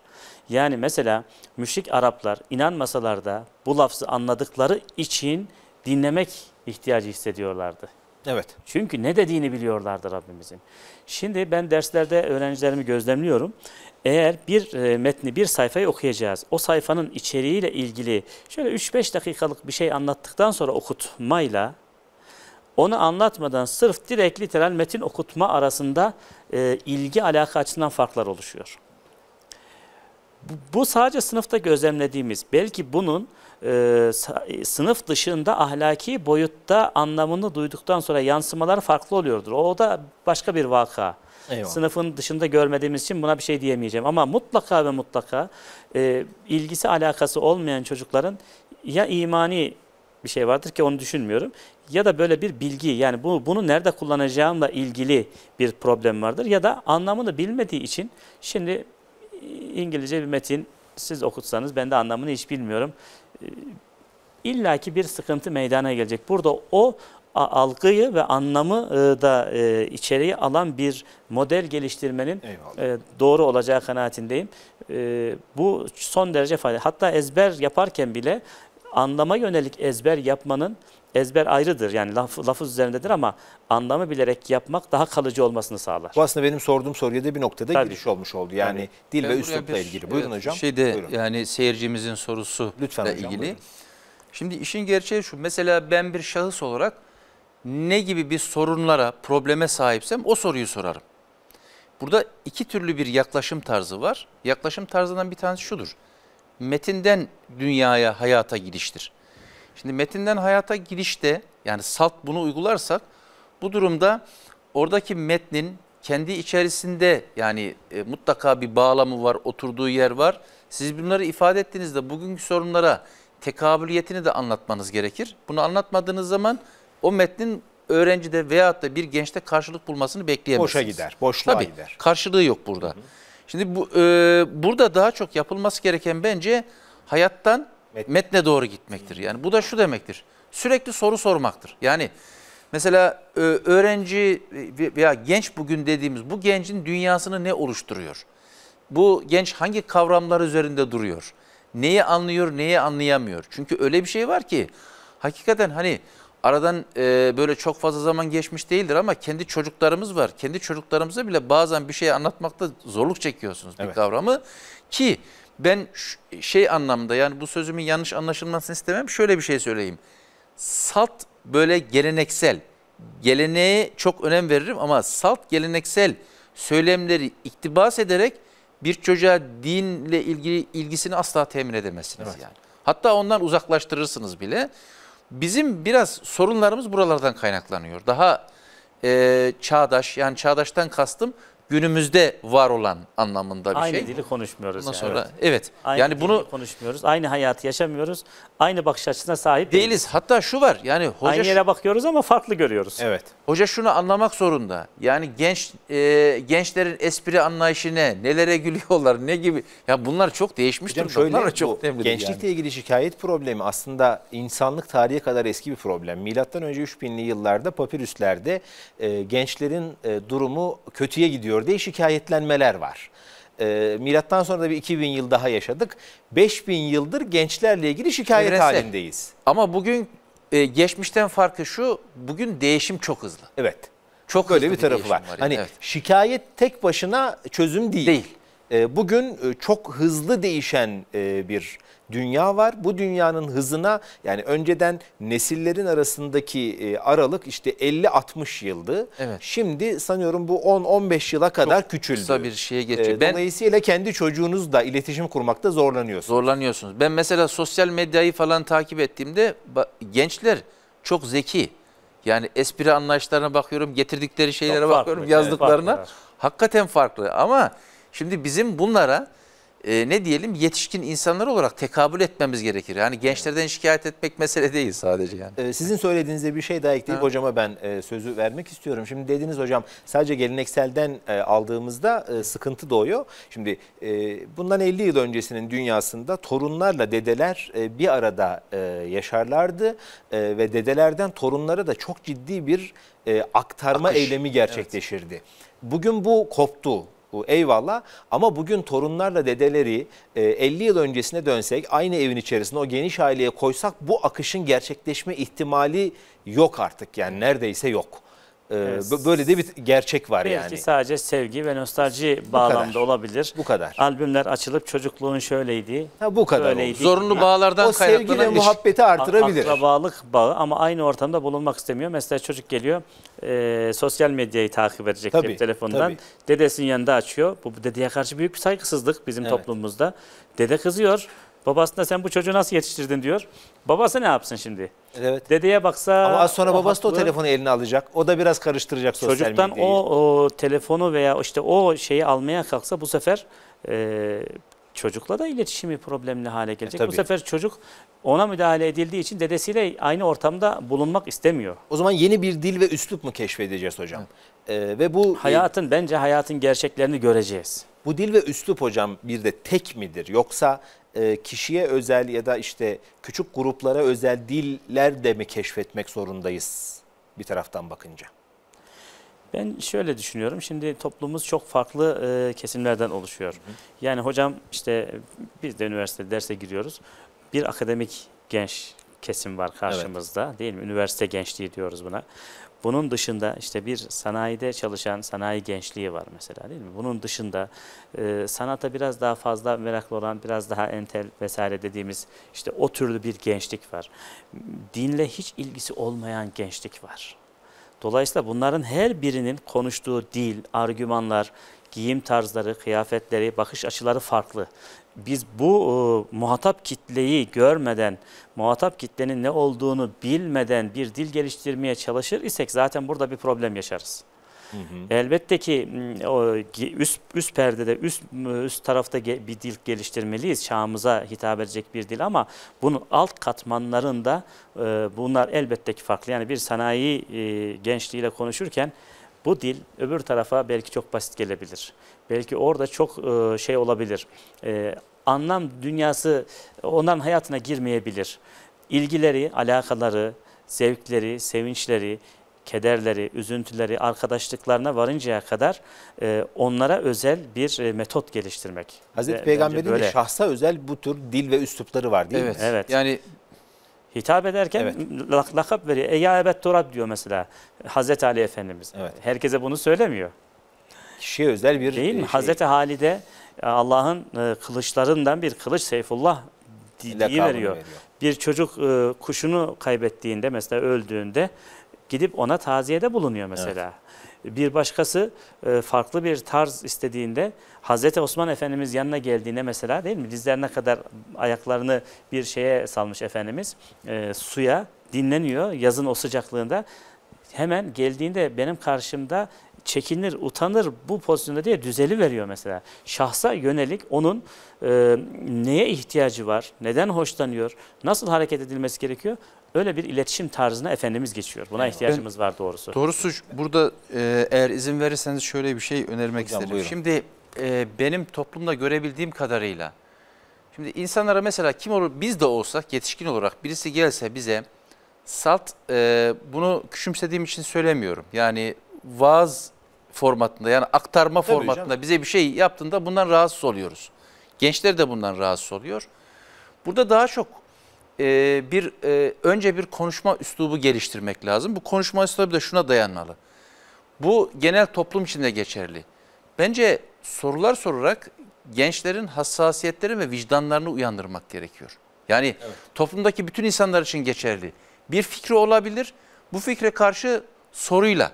Yani mesela müşrik Araplar inanmasalar da bu lafzı anladıkları için dinlemek ihtiyacı hissediyorlardı. Evet. Çünkü ne dediğini biliyorlardı Rabbimizin. Şimdi ben derslerde öğrencilerimi gözlemliyorum. Eğer bir e, metni, bir sayfayı okuyacağız, o sayfanın içeriğiyle ilgili şöyle 3-5 dakikalık bir şey anlattıktan sonra okutmayla onu anlatmadan sırf direkt literal metin okutma arasında e, ilgi alaka açısından farklar oluşuyor. Bu sadece sınıfta gözlemlediğimiz, belki bunun e, e, sınıf dışında ahlaki boyutta anlamını duyduktan sonra yansımalar farklı oluyordur. O da başka bir vaka. Eyvallah. sınıfın dışında görmediğimiz için buna bir şey diyemeyeceğim. Ama mutlaka ve mutlaka e, ilgisi alakası olmayan çocukların ya imani bir şey vardır ki onu düşünmüyorum. Ya da böyle bir bilgi yani bu, bunu nerede kullanacağımla ilgili bir problem vardır. Ya da anlamını bilmediği için şimdi e, İngilizce bir metin siz okutsanız ben de anlamını hiç bilmiyorum. E, İlla ki bir sıkıntı meydana gelecek. Burada o algıyı ve anlamı e, da e, içeriye alan bir model geliştirmenin Eyvallah. E, doğru olacağı kanaatindeyim. Bu son derece faydalı. Hatta ezber yaparken bile anlama yönelik ezber yapmanın ezber ayrıdır. Yani laf, lafız üzerindedir ama anlamı bilerek yapmak daha kalıcı olmasını sağlar. Bu aslında benim sorduğum soruya da bir noktada Tabii. giriş olmuş oldu. Yani Tabii. dil ben ve üslupla ilgili. Şey- buyurun hocam. Şeyde buyurun. yani seyircimizin sorusu Lütfen ilgili. Buyurun. Şimdi işin gerçeği şu. Mesela ben bir şahıs olarak ne gibi bir sorunlara, probleme sahipsem o soruyu sorarım. Burada iki türlü bir yaklaşım tarzı var. Yaklaşım tarzından bir tanesi şudur. Metinden dünyaya, hayata giriştir. Şimdi metinden hayata girişte yani salt bunu uygularsak bu durumda oradaki metnin kendi içerisinde yani e, mutlaka bir bağlamı var, oturduğu yer var. Siz bunları ifade ettiğinizde bugünkü sorunlara tekabüliyetini de anlatmanız gerekir. Bunu anlatmadığınız zaman o metnin öğrencide veyahut da bir gençte karşılık bulmasını bekleyemezsiniz. Boşa gider, boşluğa Tabii, gider. Karşılığı yok burada. Hı hı. Şimdi bu, e, burada daha çok yapılması gereken bence hayattan Met. metne doğru gitmektir. Yani bu da şu demektir. Sürekli soru sormaktır. Yani mesela e, öğrenci e, veya genç bugün dediğimiz bu gencin dünyasını ne oluşturuyor? Bu genç hangi kavramlar üzerinde duruyor? Neyi anlıyor, neyi anlayamıyor? Çünkü öyle bir şey var ki hakikaten hani aradan e, böyle çok fazla zaman geçmiş değildir ama kendi çocuklarımız var. Kendi çocuklarımıza bile bazen bir şey anlatmakta zorluk çekiyorsunuz evet. kavramı ki ben şey anlamda yani bu sözümün yanlış anlaşılmasını istemem. Şöyle bir şey söyleyeyim. Salt böyle geleneksel, geleneğe çok önem veririm ama salt geleneksel söylemleri iktibas ederek bir çocuğa dinle ilgili ilgisini asla temin edemezsiniz evet. yani. Hatta ondan uzaklaştırırsınız bile. Bizim biraz sorunlarımız buralardan kaynaklanıyor. Daha e, çağdaş yani çağdaştan kastım günümüzde var olan anlamında bir aynı şey. Aynı dili konuşmuyoruz. Ondan yani. sonra evet. Aynı yani bunu konuşmuyoruz. Aynı hayatı yaşamıyoruz. Aynı bakış açısına sahip değiliz. değiliz. Hatta şu var. Yani hoca aynı yere bakıyoruz ama farklı görüyoruz. Evet. Hoca şunu anlamak zorunda. Yani genç e, gençlerin espri anlayışı ne? Nelere gülüyorlar? Ne gibi? Ya bunlar çok değişmiş Hocam durumda. Şöyle, çok bu, gençlikle yani. ilgili şikayet problemi aslında insanlık tarihi kadar eski bir problem. Milattan önce 3000'li yıllarda papirüslerde e, gençlerin e, durumu kötüye gidiyor 4'e şikayetlenmeler var. E, milattan sonra da bir 2000 yıl daha yaşadık. 5000 yıldır gençlerle ilgili şikayet Evrensel. halindeyiz. Ama bugün e, geçmişten farkı şu, bugün değişim çok hızlı. Evet. Çok böyle bir tarafı var. var. Hani evet. şikayet tek başına çözüm değil. Değil. Ee, bugün e, çok hızlı değişen e, bir dünya var. Bu dünyanın hızına yani önceden nesillerin arasındaki e, aralık işte 50-60 yıldı. Evet. Şimdi sanıyorum bu 10-15 yıla kadar çok küçüldü. Kısa bir şeye ee, geçiyor. Dolayısıyla ben, kendi çocuğunuzla iletişim kurmakta zorlanıyorsunuz. Zorlanıyorsunuz. Ben mesela sosyal medyayı falan takip ettiğimde gençler çok zeki. Yani espri anlayışlarına bakıyorum, getirdikleri şeylere farklı, bakıyorum, yazdıklarına. Evet, Hakikaten farklı ama Şimdi bizim bunlara e, ne diyelim yetişkin insanlar olarak tekabül etmemiz gerekir. Yani gençlerden şikayet etmek mesele değil sadece yani. Ee, sizin söylediğinizde bir şey daha ekleyip ha. hocama ben e, sözü vermek istiyorum. Şimdi dediniz hocam sadece gelenekselden e, aldığımızda e, sıkıntı doğuyor. Şimdi e, bundan 50 yıl öncesinin dünyasında torunlarla dedeler e, bir arada e, yaşarlardı e, ve dedelerden torunlara da çok ciddi bir e, aktarma Akış. eylemi gerçekleşirdi. Evet. Bugün bu koptu bu eyvallah ama bugün torunlarla dedeleri 50 e, yıl öncesine dönsek aynı evin içerisinde o geniş aileye koysak bu akışın gerçekleşme ihtimali yok artık yani neredeyse yok. Ee, evet. Böyle de bir gerçek var Belki yani. Belki sadece sevgi ve nostalji bu bağlamda kadar. olabilir. Bu kadar. Albümler açılıp çocukluğun şöyleydi. Ha, bu kadar. Zorunlu bağlardan o kaynaklanan. O sevgi ve muhabbeti artırabilir. Akrabalık bağı ama aynı ortamda bulunmak istemiyor. Mesela çocuk geliyor e, sosyal medyayı takip edecek tabii, telefondan. Tabii. Dedesinin yanında açıyor. Bu dedeye karşı büyük bir saygısızlık bizim evet. toplumumuzda. Dede kızıyor. Babasına sen bu çocuğu nasıl yetiştirdin diyor. Babası ne yapsın şimdi? Evet. Dedeye baksa... Ama az sonra babası da o telefonu eline alacak. O da biraz karıştıracak sosyal medyayı. Çocuktan o, o telefonu veya işte o şeyi almaya kalksa bu sefer e, çocukla da iletişimi problemli hale gelecek. E, bu sefer çocuk ona müdahale edildiği için dedesiyle aynı ortamda bulunmak istemiyor. O zaman yeni bir dil ve üslup mu keşfedeceğiz hocam? Ee, ve bu Hayatın bence hayatın gerçeklerini göreceğiz. Bu dil ve üslup hocam bir de tek midir? Yoksa e, kişiye özel ya da işte küçük gruplara özel diller de mi keşfetmek zorundayız bir taraftan bakınca? Ben şöyle düşünüyorum. Şimdi toplumumuz çok farklı e, kesimlerden oluşuyor. Hı hı. Yani hocam işte biz de üniversite derse giriyoruz. Bir akademik genç kesim var karşımızda evet. değil mi? Üniversite gençliği diyoruz buna. Bunun dışında işte bir sanayide çalışan sanayi gençliği var mesela değil mi? Bunun dışında e, sanata biraz daha fazla meraklı olan, biraz daha entel vesaire dediğimiz işte o türlü bir gençlik var. Dinle hiç ilgisi olmayan gençlik var. Dolayısıyla bunların her birinin konuştuğu dil, argümanlar, giyim tarzları, kıyafetleri, bakış açıları farklı. Biz bu e, muhatap kitleyi görmeden, muhatap kitlenin ne olduğunu bilmeden bir dil geliştirmeye çalışır isek zaten burada bir problem yaşarız. Hı hı. Elbette ki o üst, üst perdede, üst, üst tarafta bir dil geliştirmeliyiz. Çağımıza hitap edecek bir dil ama bunun alt katmanlarında e, bunlar elbette ki farklı. Yani bir sanayi e, gençliğiyle konuşurken bu dil öbür tarafa belki çok basit gelebilir. Belki orada çok e, şey olabilir. E, anlam dünyası onların hayatına girmeyebilir. İlgileri, alakaları, zevkleri, sevinçleri, kederleri, üzüntüleri, arkadaşlıklarına varıncaya kadar e, onlara özel bir e, metot geliştirmek. Hazreti Peygamber'in de şahsa özel bu tür dil ve üslupları var değil evet. mi? Evet. Yani Hitap ederken evet. lakap veriyor. Eya ebet turab diyor mesela Hazreti Ali Efendimiz. Evet. Herkese bunu söylemiyor. Kişiye özel bir Değil mi? Şey. Hazreti Halide e, Allah'ın e, kılıçlarından bir kılıç Seyfullah diye veriyor. veriyor. Bir çocuk e, kuşunu kaybettiğinde mesela öldüğünde gidip ona taziyede bulunuyor mesela. Evet. Bir başkası e, farklı bir tarz istediğinde Hazreti Osman Efendimiz yanına geldiğinde mesela değil mi dizlerine kadar ayaklarını bir şeye salmış Efendimiz e, suya dinleniyor yazın o sıcaklığında. Hemen geldiğinde benim karşımda çekinir, utanır bu pozisyonda diye düzeli veriyor mesela. Şahsa yönelik onun e, neye ihtiyacı var, neden hoşlanıyor, nasıl hareket edilmesi gerekiyor Öyle bir iletişim tarzına Efendimiz geçiyor. Buna ihtiyacımız ben, var doğrusu. Doğrusu burada e, eğer izin verirseniz şöyle bir şey önermek Hocam, isterim. Buyurun. Şimdi e, benim toplumda görebildiğim kadarıyla şimdi insanlara mesela kim olur biz de olsak yetişkin olarak birisi gelse bize salt e, bunu küçümsediğim için söylemiyorum. Yani vaaz formatında yani aktarma Tabii formatında canım. bize bir şey yaptığında bundan rahatsız oluyoruz. Gençler de bundan rahatsız oluyor. Burada daha çok e, bir e, önce bir konuşma üslubu geliştirmek lazım. Bu konuşma üslubu da şuna dayanmalı. Bu genel toplum içinde geçerli. Bence sorular sorarak gençlerin hassasiyetleri ve vicdanlarını uyandırmak gerekiyor. Yani evet. toplumdaki bütün insanlar için geçerli. Bir fikri olabilir. Bu fikre karşı soruyla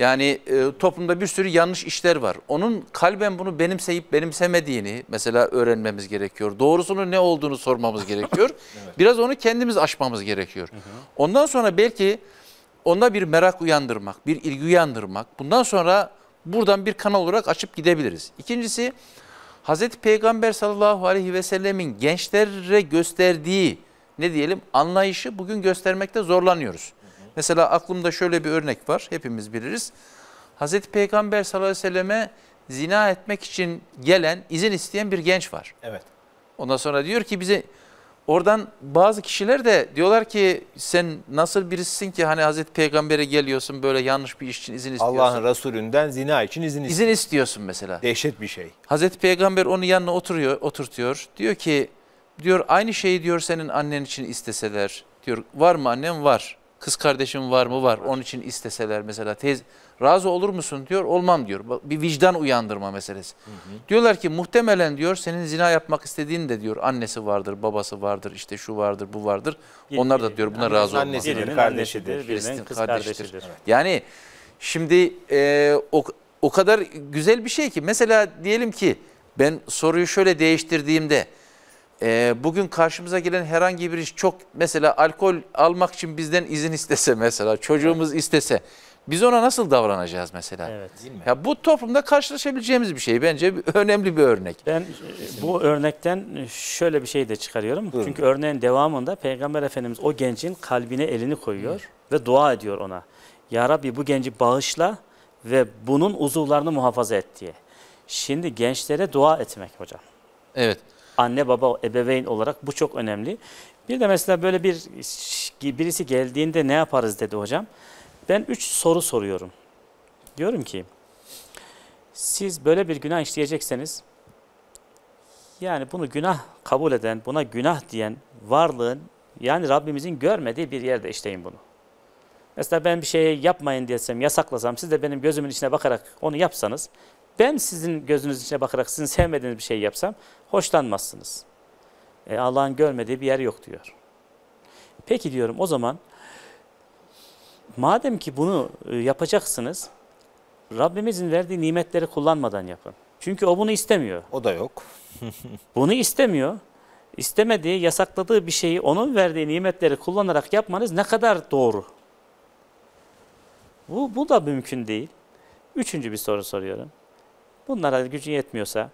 yani e, toplumda bir sürü yanlış işler var. Onun kalben bunu benimseyip benimsemediğini mesela öğrenmemiz gerekiyor. Doğrusunun ne olduğunu sormamız gerekiyor. evet. Biraz onu kendimiz aşmamız gerekiyor. Hı hı. Ondan sonra belki onda bir merak uyandırmak, bir ilgi uyandırmak. Bundan sonra buradan bir kanal olarak açıp gidebiliriz. İkincisi Hazreti Peygamber sallallahu aleyhi ve sellemin gençlere gösterdiği ne diyelim anlayışı bugün göstermekte zorlanıyoruz. Mesela aklımda şöyle bir örnek var, hepimiz biliriz. Hazreti Peygamber sallallahu aleyhi ve selleme zina etmek için gelen, izin isteyen bir genç var. Evet. Ondan sonra diyor ki bize oradan bazı kişiler de diyorlar ki sen nasıl birisin ki hani Hazreti Peygamber'e geliyorsun böyle yanlış bir iş için izin istiyorsun. Allah'ın Resulünden zina için izin istiyorsun. İzin istiyorsun mesela. Dehşet bir şey. Hazreti Peygamber onu yanına oturuyor, oturtuyor. Diyor ki diyor aynı şeyi diyor senin annen için isteseler. Diyor var mı annem var. Kız kardeşim var mı? Var. Onun için isteseler mesela tez razı olur musun diyor. Olmam diyor. Bir vicdan uyandırma meselesi. Hı hı. Diyorlar ki muhtemelen diyor senin zina yapmak istediğin de diyor annesi vardır, babası vardır, işte şu vardır, bu vardır. Yeni, Onlar da diyor buna razı olmaz. Annesidir, kardeşidir, birinin kız kardeşidir. Yani şimdi e, o, o kadar güzel bir şey ki mesela diyelim ki ben soruyu şöyle değiştirdiğimde e, bugün karşımıza gelen herhangi bir iş çok mesela alkol almak için bizden izin istese mesela çocuğumuz evet. istese biz ona nasıl davranacağız mesela? Evet. Ya bu toplumda karşılaşabileceğimiz bir şey bence önemli bir örnek. Ben e, bu örnekten e, şöyle bir şey de çıkarıyorum. Buyurun. Çünkü örneğin devamında Peygamber Efendimiz o gencin kalbine elini koyuyor evet. ve dua ediyor ona. Ya Rabbi bu genci bağışla ve bunun uzuvlarını muhafaza et diye. Şimdi gençlere dua etmek hocam. Evet anne baba ebeveyn olarak bu çok önemli. Bir de mesela böyle bir birisi geldiğinde ne yaparız dedi hocam. Ben üç soru soruyorum. Diyorum ki siz böyle bir günah işleyecekseniz yani bunu günah kabul eden, buna günah diyen varlığın yani Rabbimizin görmediği bir yerde işleyin bunu. Mesela ben bir şey yapmayın diyesem, yasaklasam, siz de benim gözümün içine bakarak onu yapsanız ben sizin gözünüz içine bakarak sizin sevmediğiniz bir şey yapsam hoşlanmazsınız. E, Allah'ın görmediği bir yer yok diyor. Peki diyorum o zaman madem ki bunu e, yapacaksınız Rabbimizin verdiği nimetleri kullanmadan yapın. Çünkü o bunu istemiyor. O da yok. bunu istemiyor. İstemediği, yasakladığı bir şeyi onun verdiği nimetleri kullanarak yapmanız ne kadar doğru? Bu, bu da mümkün değil. Üçüncü bir soru soruyorum. Bunlara gücün yetmiyorsa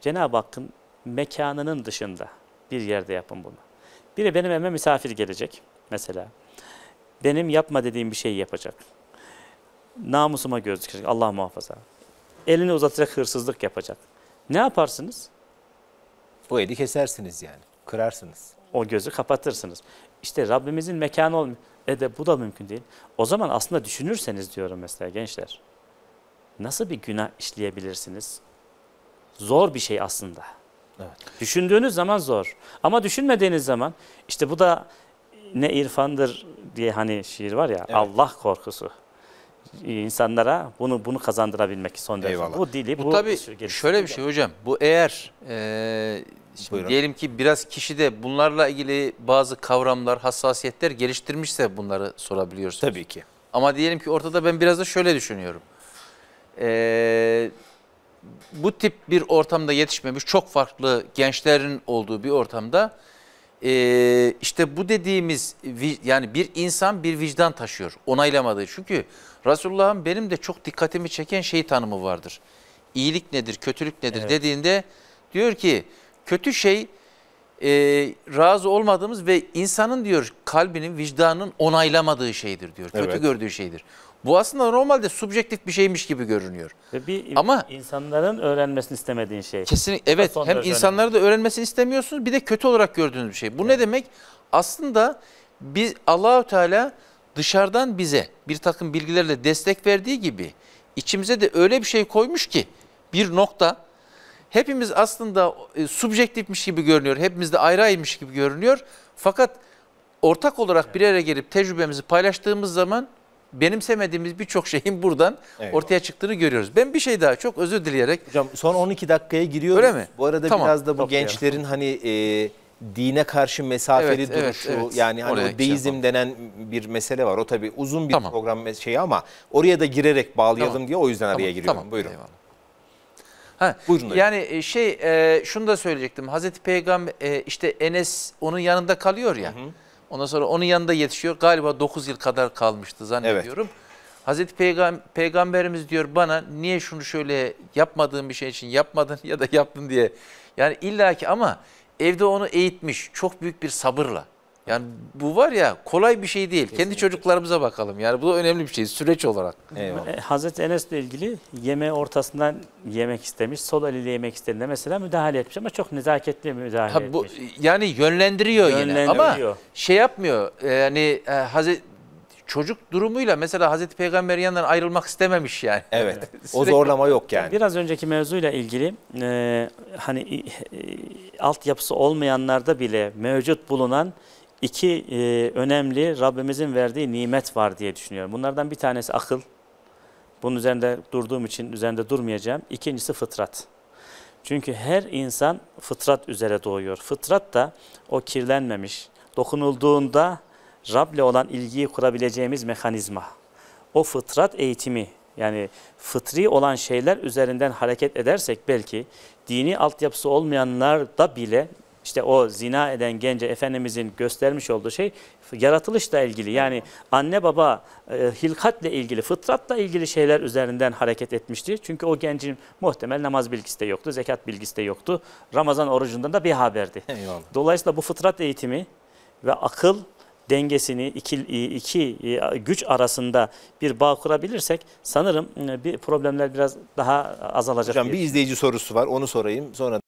Cenab-ı Hakk'ın mekanının dışında bir yerde yapın bunu. Biri benim evime misafir gelecek mesela. Benim yapma dediğim bir şeyi yapacak. Namusuma göz Allah muhafaza. Elini uzatacak hırsızlık yapacak. Ne yaparsınız? Bu eli kesersiniz yani. Kırarsınız. O gözü kapatırsınız. İşte Rabbimizin mekanı olmuyor. E de bu da mümkün değil. O zaman aslında düşünürseniz diyorum mesela gençler nasıl bir günah işleyebilirsiniz? Zor bir şey aslında. Evet. Düşündüğünüz zaman zor. Ama düşünmediğiniz zaman işte bu da ne irfandır diye hani şiir var ya evet. Allah korkusu. insanlara bunu bunu kazandırabilmek son derece. Eyvallah. Bu dili bu, bu tabii şöyle bir şey hocam. Bu eğer e, diyelim ki biraz kişi de bunlarla ilgili bazı kavramlar, hassasiyetler geliştirmişse bunları sorabiliyorsunuz. Tabii ki. Ama diyelim ki ortada ben biraz da şöyle düşünüyorum e, bu tip bir ortamda yetişmemiş çok farklı gençlerin olduğu bir ortamda e, işte bu dediğimiz yani bir insan bir vicdan taşıyor onaylamadığı. Çünkü Resulullah'ın benim de çok dikkatimi çeken şey tanımı vardır. İyilik nedir, kötülük nedir evet. dediğinde diyor ki kötü şey e, razı olmadığımız ve insanın diyor kalbinin, vicdanın onaylamadığı şeydir diyor. Kötü evet. gördüğü şeydir. Bu aslında normalde subjektif bir şeymiş gibi görünüyor. bir Ama insanların öğrenmesini istemediğin şey. Kesin evet hem insanları da öğrenmesini istemiyorsunuz bir de kötü olarak gördüğünüz bir şey. Bu evet. ne demek? Aslında biz Allahü Teala dışarıdan bize bir takım bilgilerle destek verdiği gibi içimize de öyle bir şey koymuş ki bir nokta hepimiz aslında e, subjektifmiş gibi görünüyor. Hepimizde ayrı ayrıymış gibi görünüyor. Fakat ortak olarak bir araya gelip tecrübemizi paylaştığımız zaman benimsemediğimiz birçok şeyin buradan evet. ortaya çıktığını görüyoruz. Ben bir şey daha çok özür dileyerek. Hocam son 12 dakikaya giriyoruz. Öyle mi? Bu arada tamam. biraz da bu Yok gençlerin hani e, dine karşı mesafeli evet, duruşu evet, evet. yani hani Oraya o şey deizm şey denen bir mesele var. O tabii uzun bir tamam. program şeyi ama oraya da girerek bağlayalım tamam. diye o yüzden araya tamam. giriyorum. Tamam. Buyurun. Eyvallah. Ha, yani e, şey e, şunu da söyleyecektim. Hazreti Peygamber e, işte Enes onun yanında kalıyor ya. Hı hı. Ondan sonra onun yanında yetişiyor. Galiba 9 yıl kadar kalmıştı zannediyorum. Evet. Hazreti Peygam Peygamberimiz diyor bana niye şunu şöyle yapmadığın bir şey için yapmadın ya da yaptın diye. Yani illaki ama evde onu eğitmiş çok büyük bir sabırla. Yani bu var ya kolay bir şey değil. Kesinlikle. Kendi çocuklarımıza bakalım. Yani bu da önemli bir şey süreç olarak. Eyvallah. E, Hazreti Enes'le ilgili yeme ortasından yemek istemiş. Sol eliyle yemek istediğinde mesela müdahale etmiş ama çok nezaketli müdahale ha, bu, etmiş. Yani yönlendiriyor, yönlendiriyor yine ama şey yapmıyor. E, yani e, Hazreti çocuk durumuyla mesela Hazreti Peygamber yanından ayrılmak istememiş yani. Evet. o zorlama yok yani. Biraz önceki mevzuyla ilgili e, hani e, e altyapısı olmayanlarda bile mevcut bulunan iki e, önemli Rabbimizin verdiği nimet var diye düşünüyorum. Bunlardan bir tanesi akıl. Bunun üzerinde durduğum için üzerinde durmayacağım. İkincisi fıtrat. Çünkü her insan fıtrat üzere doğuyor. Fıtrat da o kirlenmemiş, dokunulduğunda Rab'le olan ilgiyi kurabileceğimiz mekanizma. O fıtrat eğitimi yani fıtri olan şeyler üzerinden hareket edersek belki dini altyapısı olmayanlar da bile işte o zina eden gence Efendimizin göstermiş olduğu şey yaratılışla ilgili. Yani anne baba e, hilkatle ilgili, fıtratla ilgili şeyler üzerinden hareket etmişti. Çünkü o gencin muhtemel namaz bilgisi de yoktu, zekat bilgisi de yoktu. Ramazan orucundan da bir haberdi. Eyvallah. Dolayısıyla bu fıtrat eğitimi ve akıl dengesini iki, iki e, güç arasında bir bağ kurabilirsek sanırım e, bir problemler biraz daha azalacak. Hocam bir izleyici sorusu var onu sorayım sonra